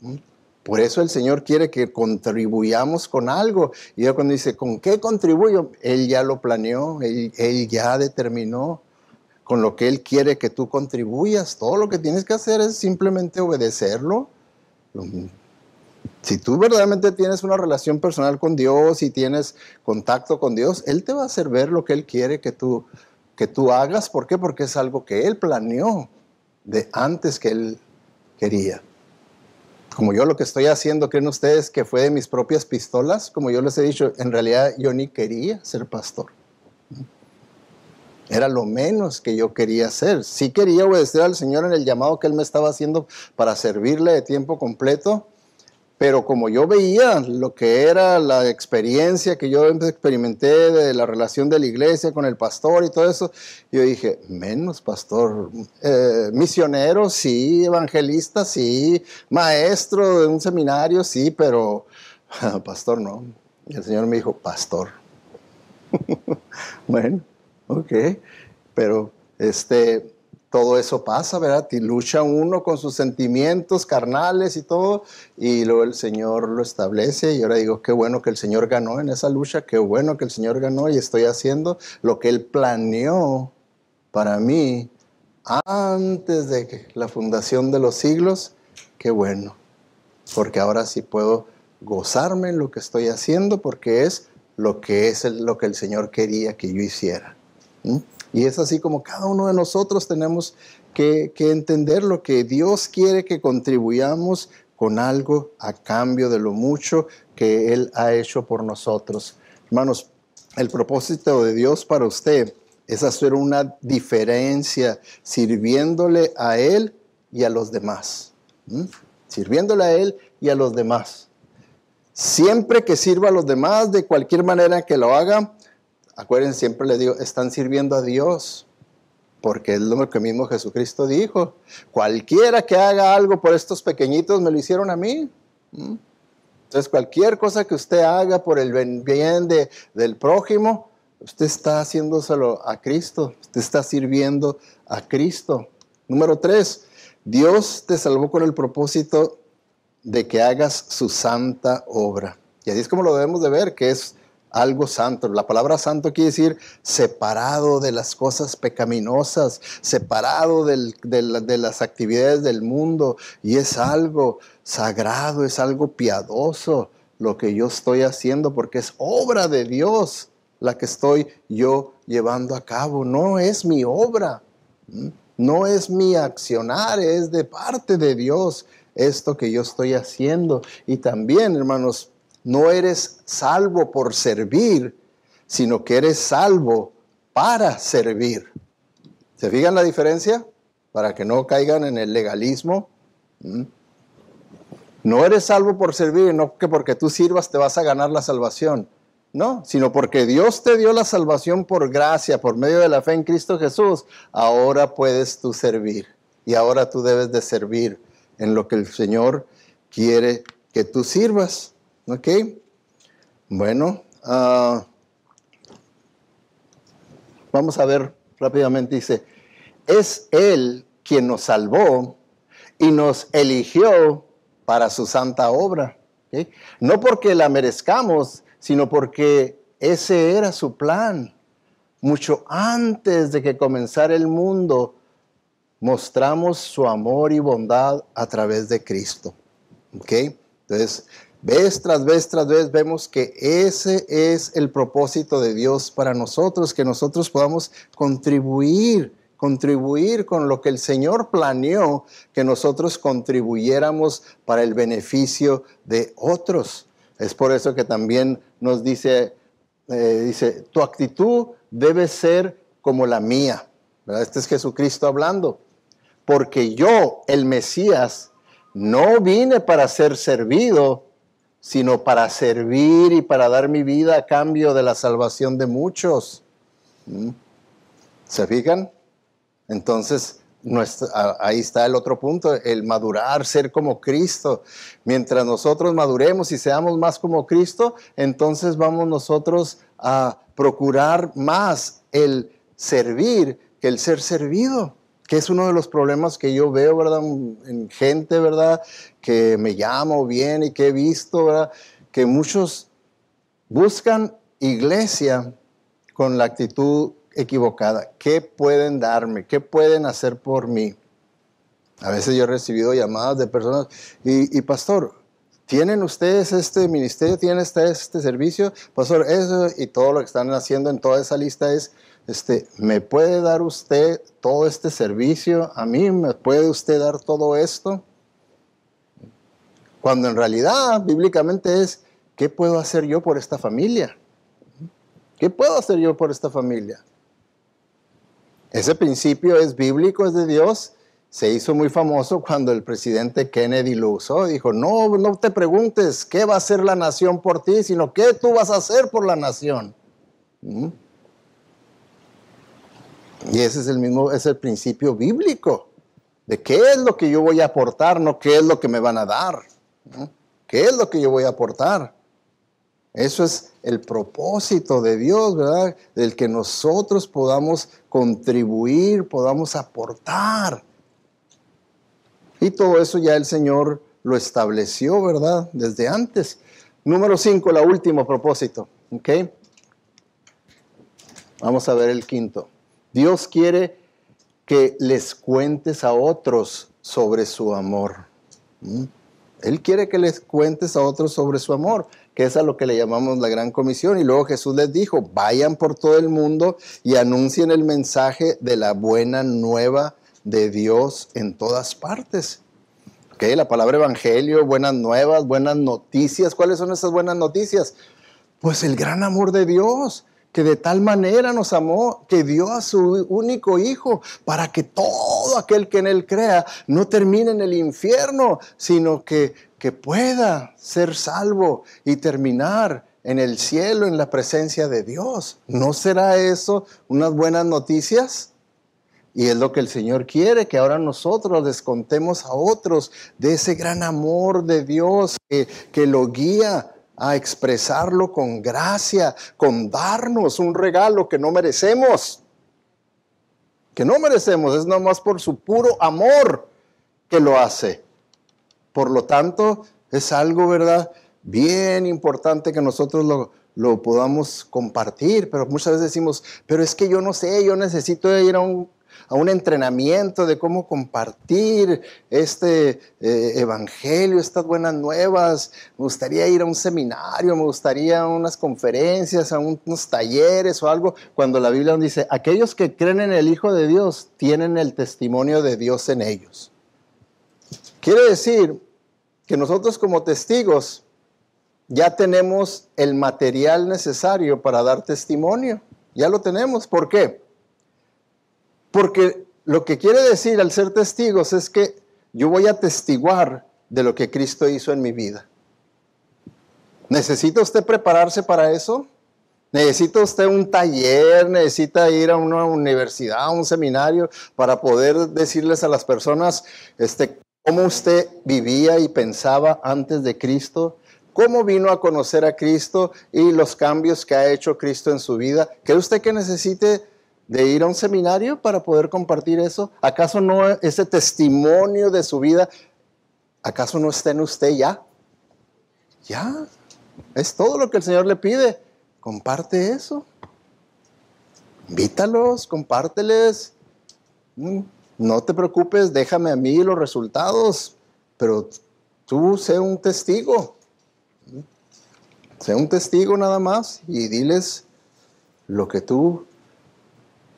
Mm, por eso el Señor quiere que contribuyamos con algo. Y yo cuando dice, ¿con qué contribuyo? Él ya lo planeó, él, ya determinó con lo que Él quiere que tú contribuyas. Todo lo que tienes que hacer es simplemente obedecerlo. Si tú verdaderamente tienes una relación personal con Dios y tienes contacto con Dios, Él te va a hacer ver lo que Él quiere que tú que tú hagas. ¿Por qué? Porque es algo que Él planeó de antes que Él quería. Como yo lo que estoy haciendo, creen ustedes que fue de mis propias pistolas, como yo les he dicho, en realidad yo ni quería ser pastor. Era lo menos que yo quería hacer. Sí quería obedecer al Señor en el llamado que Él me estaba haciendo para servirle de tiempo completo, pero como yo veía lo que era la experiencia que yo experimenté de la relación de la iglesia con el pastor y todo eso, yo dije, menos pastor, eh, misionero, sí, evangelista, sí, maestro de un seminario, sí, pero pastor no. Y el Señor me dijo, pastor. bueno, ok, pero este, todo eso pasa, ¿verdad? Y lucha uno con sus sentimientos carnales y todo, y luego el Señor lo establece, y ahora digo, qué bueno que el Señor ganó en esa lucha, qué bueno que el Señor ganó, y estoy haciendo lo que Él planeó para mí antes de la fundación de los siglos, qué bueno, porque ahora sí puedo gozarme en lo que estoy haciendo, porque es lo que es el, lo que el Señor quería que yo hiciera. Y es así como cada uno de nosotros tenemos que, entender lo que Dios quiere que contribuyamos con algo a cambio de lo mucho que Él ha hecho por nosotros. Hermanos, el propósito de Dios para usted es hacer una diferencia sirviéndole a Él y a los demás. Sirviéndole a Él y a los demás. Siempre que sirva a los demás, de cualquier manera que lo haga, acuérdense, siempre le digo, están sirviendo a Dios, porque es lo que mismo Jesucristo dijo. Cualquiera que haga algo por estos pequeñitos me lo hicieron a mí. ¿Mm? Entonces, cualquier cosa que usted haga por el bien del prójimo, usted está haciéndoselo a Cristo, usted está sirviendo a Cristo. Número tres, Dios te salvó con el propósito de que hagas su santa obra. Y así es como lo debemos de ver, que es algo santo. La palabra santo quiere decir separado de las cosas pecaminosas, separado del, de, de, las actividades del mundo. Y es algo sagrado, es algo piadoso lo que yo estoy haciendo porque es obra de Dios la que estoy yo llevando a cabo. No es mi obra, no es mi accionar, es de parte de Dios esto que yo estoy haciendo. Y también, hermanos, no eres salvo por servir, sino que eres salvo para servir. ¿Se fijan la diferencia? Para que no caigan en el legalismo. ¿Mm? No eres salvo por servir, no que porque tú sirvas te vas a ganar la salvación. No, sino porque Dios te dio la salvación por gracia, por medio de la fe en Cristo Jesús. Ahora puedes tú servir y ahora tú debes de servir en lo que el Señor quiere que tú sirvas. ¿Ok? Bueno, ah, vamos a ver rápidamente. Dice, es Él quien nos salvó y nos eligió para su santa obra. No porque la merezcamos, sino porque ese era su plan. Mucho antes de que comenzara el mundo, mostramos su amor y bondad a través de Cristo. Ok, Entonces, Vez tras vez tras vez vemos que ese es el propósito de Dios para nosotros, que nosotros podamos contribuir, contribuir con lo que el Señor planeó que nosotros contribuyéramos para el beneficio de otros. Es por eso que también nos dice, eh, dice, tu actitud debe ser como la mía. Este es Jesucristo hablando. Porque yo, el Mesías, no vine para ser servido, sino para servir y para dar mi vida a cambio de la salvación de muchos. Mm. ¿Se fijan? Entonces, ahí está el otro punto, el madurar, ser como Cristo. Mientras nosotros maduremos y seamos más como Cristo, entonces vamos nosotros a procurar más el servir que el ser servido que es uno de los problemas que yo veo, ¿verdad? En gente, ¿verdad? Que me llamo bien y que he visto, ¿verdad? Que muchos buscan iglesia con la actitud equivocada. ¿Qué pueden darme? ¿Qué pueden hacer por mí? A veces yo he recibido llamadas de personas y, pastor, ¿tienen ustedes este ministerio? ¿Tienen este, este servicio? Pastor, eso y todo lo que están haciendo en toda esa lista es este, ¿me puede dar usted todo este servicio? ¿A mí me puede usted dar todo esto? Cuando en realidad, bíblicamente es, ¿qué puedo hacer yo por esta familia? ¿Qué puedo hacer yo por esta familia? Ese principio es bíblico, es de Dios. Se hizo muy famoso cuando el presidente Kennedy lo usó. Dijo, no, no te preguntes qué va a hacer la nación por ti, sino qué tú vas a hacer por la nación. ¿Mm? Y ese es el mismo, es el principio bíblico de qué es lo que yo voy a aportar, no qué es lo que me van a dar, qué es lo que yo voy a aportar. Eso es el propósito de Dios, ¿verdad? Del que nosotros podamos contribuir, podamos aportar. Y todo eso ya el Señor lo estableció, ¿verdad? Desde antes. Número 5, el último propósito, ¿ok? Vamos a ver el quinto. Dios quiere que les cuentes a otros sobre su amor. Mm. Él quiere que les cuentes a otros sobre su amor, que es a lo que le llamamos la gran comisión. Y luego Jesús les dijo, vayan por todo el mundo y anuncien el mensaje de la buena nueva de Dios en todas partes. ¿Okay? La palabra evangelio, buenas nuevas, buenas noticias. ¿Cuáles son esas buenas noticias? Pues el gran amor de Dios, que de tal manera nos amó que dio a su único hijo para que todo aquel que en él crea no termine en el infierno, sino que, que pueda ser salvo y terminar en el cielo, en la presencia de Dios. ¿No será eso unas buenas noticias? Y es lo que el Señor quiere, que ahora nosotros les contemos a otros de ese gran amor de Dios que, que lo guía a expresarlo con gracia, con darnos un regalo que no merecemos, que no merecemos, es más por su puro amor que lo hace. Por lo tanto, es algo, ¿verdad? Bien importante que nosotros lo, lo podamos compartir, pero muchas veces decimos, pero es que yo no sé, yo necesito ir a un a un entrenamiento de cómo compartir este eh, evangelio, estas buenas nuevas. Me gustaría ir a un seminario, me gustaría unas conferencias, a unos talleres o algo, cuando la Biblia dice, aquellos que creen en el Hijo de Dios tienen el testimonio de Dios en ellos. Quiere decir que nosotros como testigos ya tenemos el material necesario para dar testimonio. Ya lo tenemos. ¿Por qué? Porque lo que quiere decir al ser testigos es que yo voy a testiguar de lo que Cristo hizo en mi vida. ¿Necesita usted prepararse para eso? ¿Necesita usted un taller? ¿Necesita ir a una universidad, a un seminario para poder decirles a las personas este, cómo usted vivía y pensaba antes de Cristo? ¿Cómo vino a conocer a Cristo y los cambios que ha hecho Cristo en su vida? ¿Cree usted que necesite de ir a un seminario para poder compartir eso? ¿Acaso no ese testimonio de su vida, acaso no está en usted ya? Ya, es todo lo que el Señor le pide. Comparte eso. Invítalos, compárteles. Mm, no te preocupes, déjame a mí los resultados, pero tú sé un testigo. Mm, sé un testigo nada más y diles lo que tú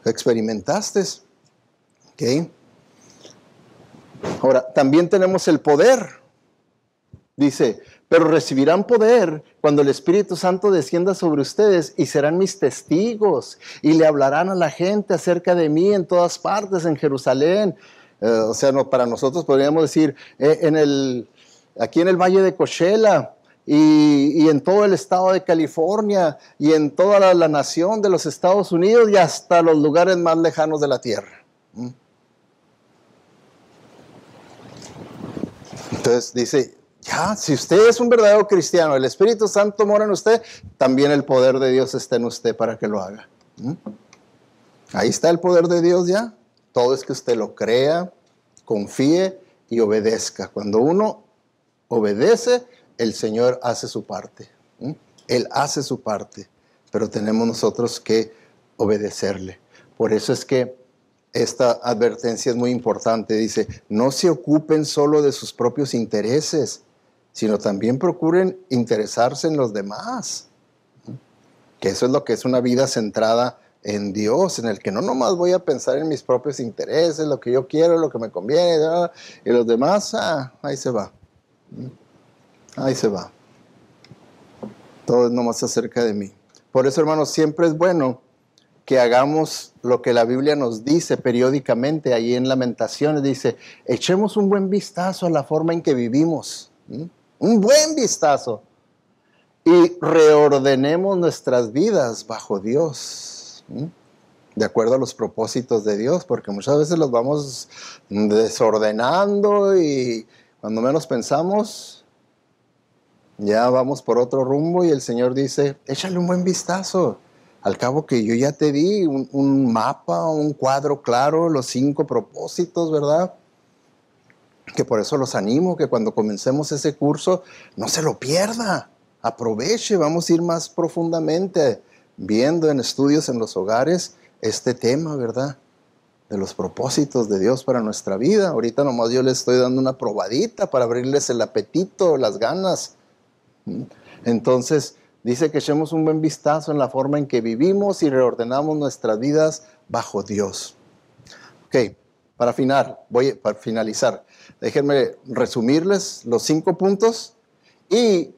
experimentaste. ¿Okay? Ahora, también tenemos el poder. Dice, pero recibirán poder cuando el Espíritu Santo descienda sobre ustedes y serán mis testigos y le hablarán a la gente acerca de mí en todas partes, en Jerusalén. Eh, o sea, no, para nosotros podríamos decir, eh, en el, aquí en el Valle de Cochela, y, en todo el estado de California y en toda la, nación de los Estados Unidos y hasta los lugares más lejanos de la tierra. Entonces dice, ya, si usted es un verdadero cristiano, el Espíritu Santo mora en usted, también el poder de Dios está en usted para que lo haga. Ahí está el poder de Dios ya. Todo es que usted lo crea, confíe y obedezca. Cuando uno obedece, el Señor hace su parte. Él hace su parte, pero tenemos nosotros que obedecerle. Por eso es que esta advertencia es muy importante. Dice, no se ocupen solo de sus propios intereses, sino también procuren interesarse en los demás. Que eso es lo que es una vida centrada en Dios, en el que no nomás voy a pensar en mis propios intereses, lo que yo quiero, lo que me conviene, y los demás, ah, ahí se va ahí se va. Todo es nomás acerca de mí. Por eso, hermanos, siempre es bueno que hagamos lo que la Biblia nos dice periódicamente, ahí en Lamentaciones dice, echemos un buen vistazo a la forma en que vivimos, un buen vistazo, y reordenemos nuestras vidas bajo Dios, de acuerdo a los propósitos de Dios, porque muchas veces los vamos desordenando y cuando menos pensamos, ya vamos por otro rumbo y el Señor dice, échale un buen vistazo. Al cabo que yo ya te di un, un mapa, un cuadro claro, los cinco propósitos, ¿verdad? Que por eso los animo, que cuando comencemos ese curso no se lo pierda. Aproveche, vamos a ir más profundamente viendo en estudios en los hogares este tema, ¿verdad? de los propósitos de Dios para nuestra vida. Ahorita nomás yo les estoy dando una probadita para abrirles el apetito, las ganas entonces, dice que echemos un buen vistazo en la forma en que vivimos y reordenamos nuestras vidas bajo Dios. Ok, para, final, voy, para finalizar, déjenme resumirles los cinco puntos y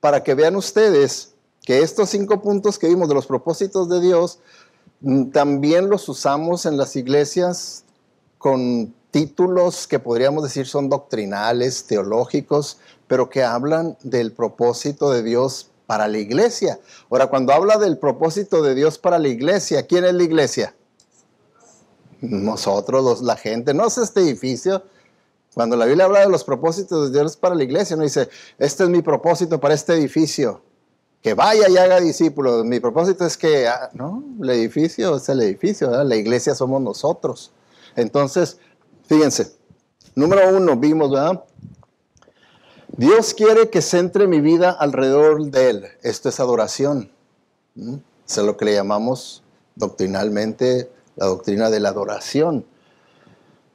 para que vean ustedes que estos cinco puntos que vimos de los propósitos de Dios, mm, también los usamos en las iglesias con títulos que podríamos decir son doctrinales, teológicos, pero que hablan del propósito de Dios para la iglesia. Ahora, cuando habla del propósito de Dios para la iglesia, ¿quién es la iglesia? Nosotros, la gente, no es este edificio. Cuando la Biblia habla de los propósitos de Dios para la iglesia, no dice, este es mi propósito para este edificio, que vaya y haga discípulos. Mi propósito es que, no, el edificio es el edificio, la iglesia somos nosotros. Entonces, fíjense, número uno, vimos, ¿verdad? Dios quiere que centre mi vida alrededor de Él. Esto es adoración. sé Es lo que le llamamos doctrinalmente la doctrina de la adoración.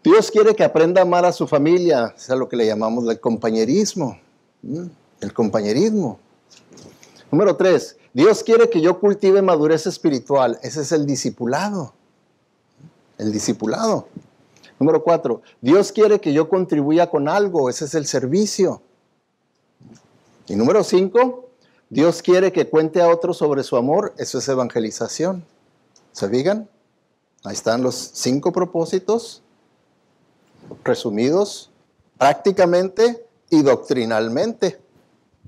Dios quiere que aprenda a amar a su familia. Es lo que le llamamos el compañerismo. El compañerismo. Número tres, Dios quiere que yo cultive madurez espiritual. Ese es el discipulado. El discipulado. Número cuatro, Dios quiere que yo contribuya con algo. Ese es el servicio. Y número cinco, Dios quiere que cuente a otros sobre su amor, eso es evangelización. ¿Se fijan? Ahí están los cinco propósitos resumidos prácticamente y doctrinalmente.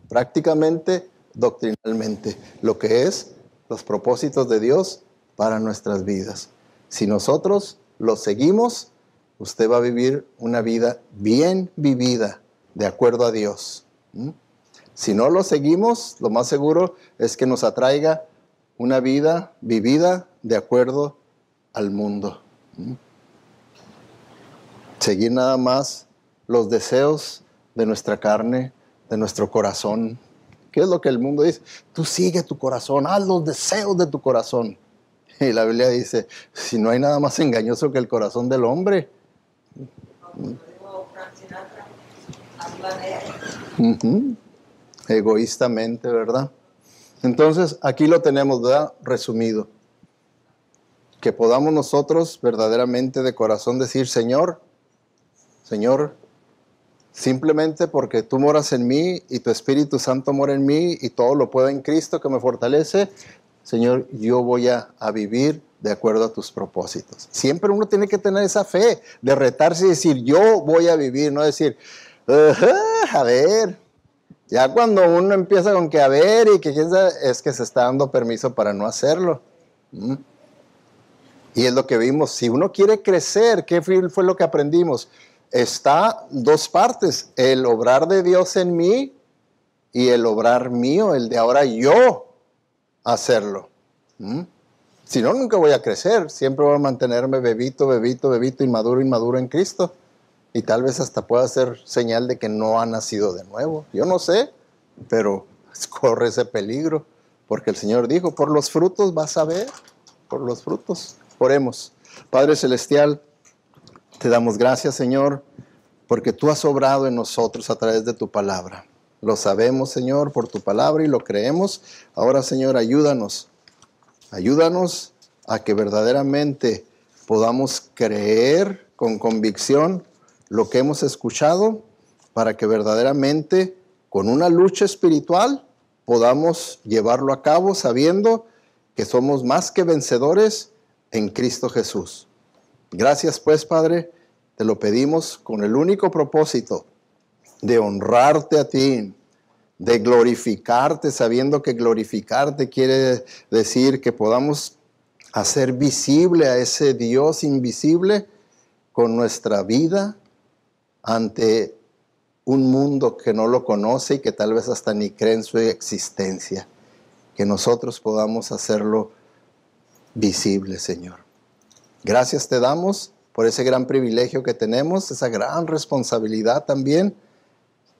Prácticamente, doctrinalmente. Lo que es los propósitos de Dios para nuestras vidas. Si nosotros los seguimos, usted va a vivir una vida bien vivida, de acuerdo a Dios. ¿Mm? Si no lo seguimos, lo más seguro es que nos atraiga una vida vivida de acuerdo al mundo. ¿Mm? Seguir nada más los deseos de nuestra carne, de nuestro corazón. ¿Qué es lo que el mundo dice? Tú sigue tu corazón, haz los deseos de tu corazón. Y la Biblia dice, si no hay nada más engañoso que el corazón del hombre egoístamente, ¿verdad? Entonces, aquí lo tenemos, ¿verdad? Resumido. Que podamos nosotros verdaderamente de corazón decir, Señor, Señor, simplemente porque tú moras en mí y tu Espíritu Santo mora en mí y todo lo puedo en Cristo que me fortalece, Señor, yo voy a, vivir de acuerdo a tus propósitos. Siempre uno tiene que tener esa fe de retarse y decir, yo voy a vivir, no decir, a ver, ya cuando uno empieza con que haber y que es que se está dando permiso para no hacerlo. Mm. Y es lo que vimos. Si uno quiere crecer, ¿qué fue lo que aprendimos? Está dos partes, el obrar de Dios en mí y el obrar mío, el de ahora yo hacerlo. Mm. Si no, nunca voy a crecer, siempre voy a mantenerme bebito, bebito, bebito, inmaduro, inmaduro en Cristo y tal vez hasta pueda ser señal de que no ha nacido de nuevo. Yo no sé, pero corre ese peligro, porque el Señor dijo, por los frutos vas a ver, por los frutos. Oremos. Padre Celestial, te damos gracias, Señor, porque tú has obrado en nosotros a través de tu palabra. Lo sabemos, Señor, por tu palabra y lo creemos. Ahora, Señor, ayúdanos. Ayúdanos a que verdaderamente podamos creer con convicción lo que hemos escuchado para que verdaderamente con una lucha espiritual podamos llevarlo a cabo sabiendo que somos más que vencedores en Cristo Jesús. Gracias pues, Padre, te lo pedimos con el único propósito de honrarte a ti, de glorificarte, sabiendo que glorificarte quiere decir que podamos hacer visible a ese Dios invisible con nuestra vida, ante un mundo que no lo conoce y que tal vez hasta ni cree en su existencia. Que nosotros podamos hacerlo visible, Señor. Gracias te damos por ese gran privilegio que tenemos, esa gran responsabilidad también.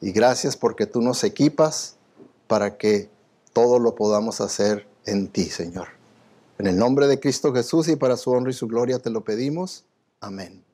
Y gracias porque tú nos equipas para que todo lo podamos hacer en ti, Señor. En el nombre de Cristo Jesús y para su honra y su gloria te lo pedimos. Amén.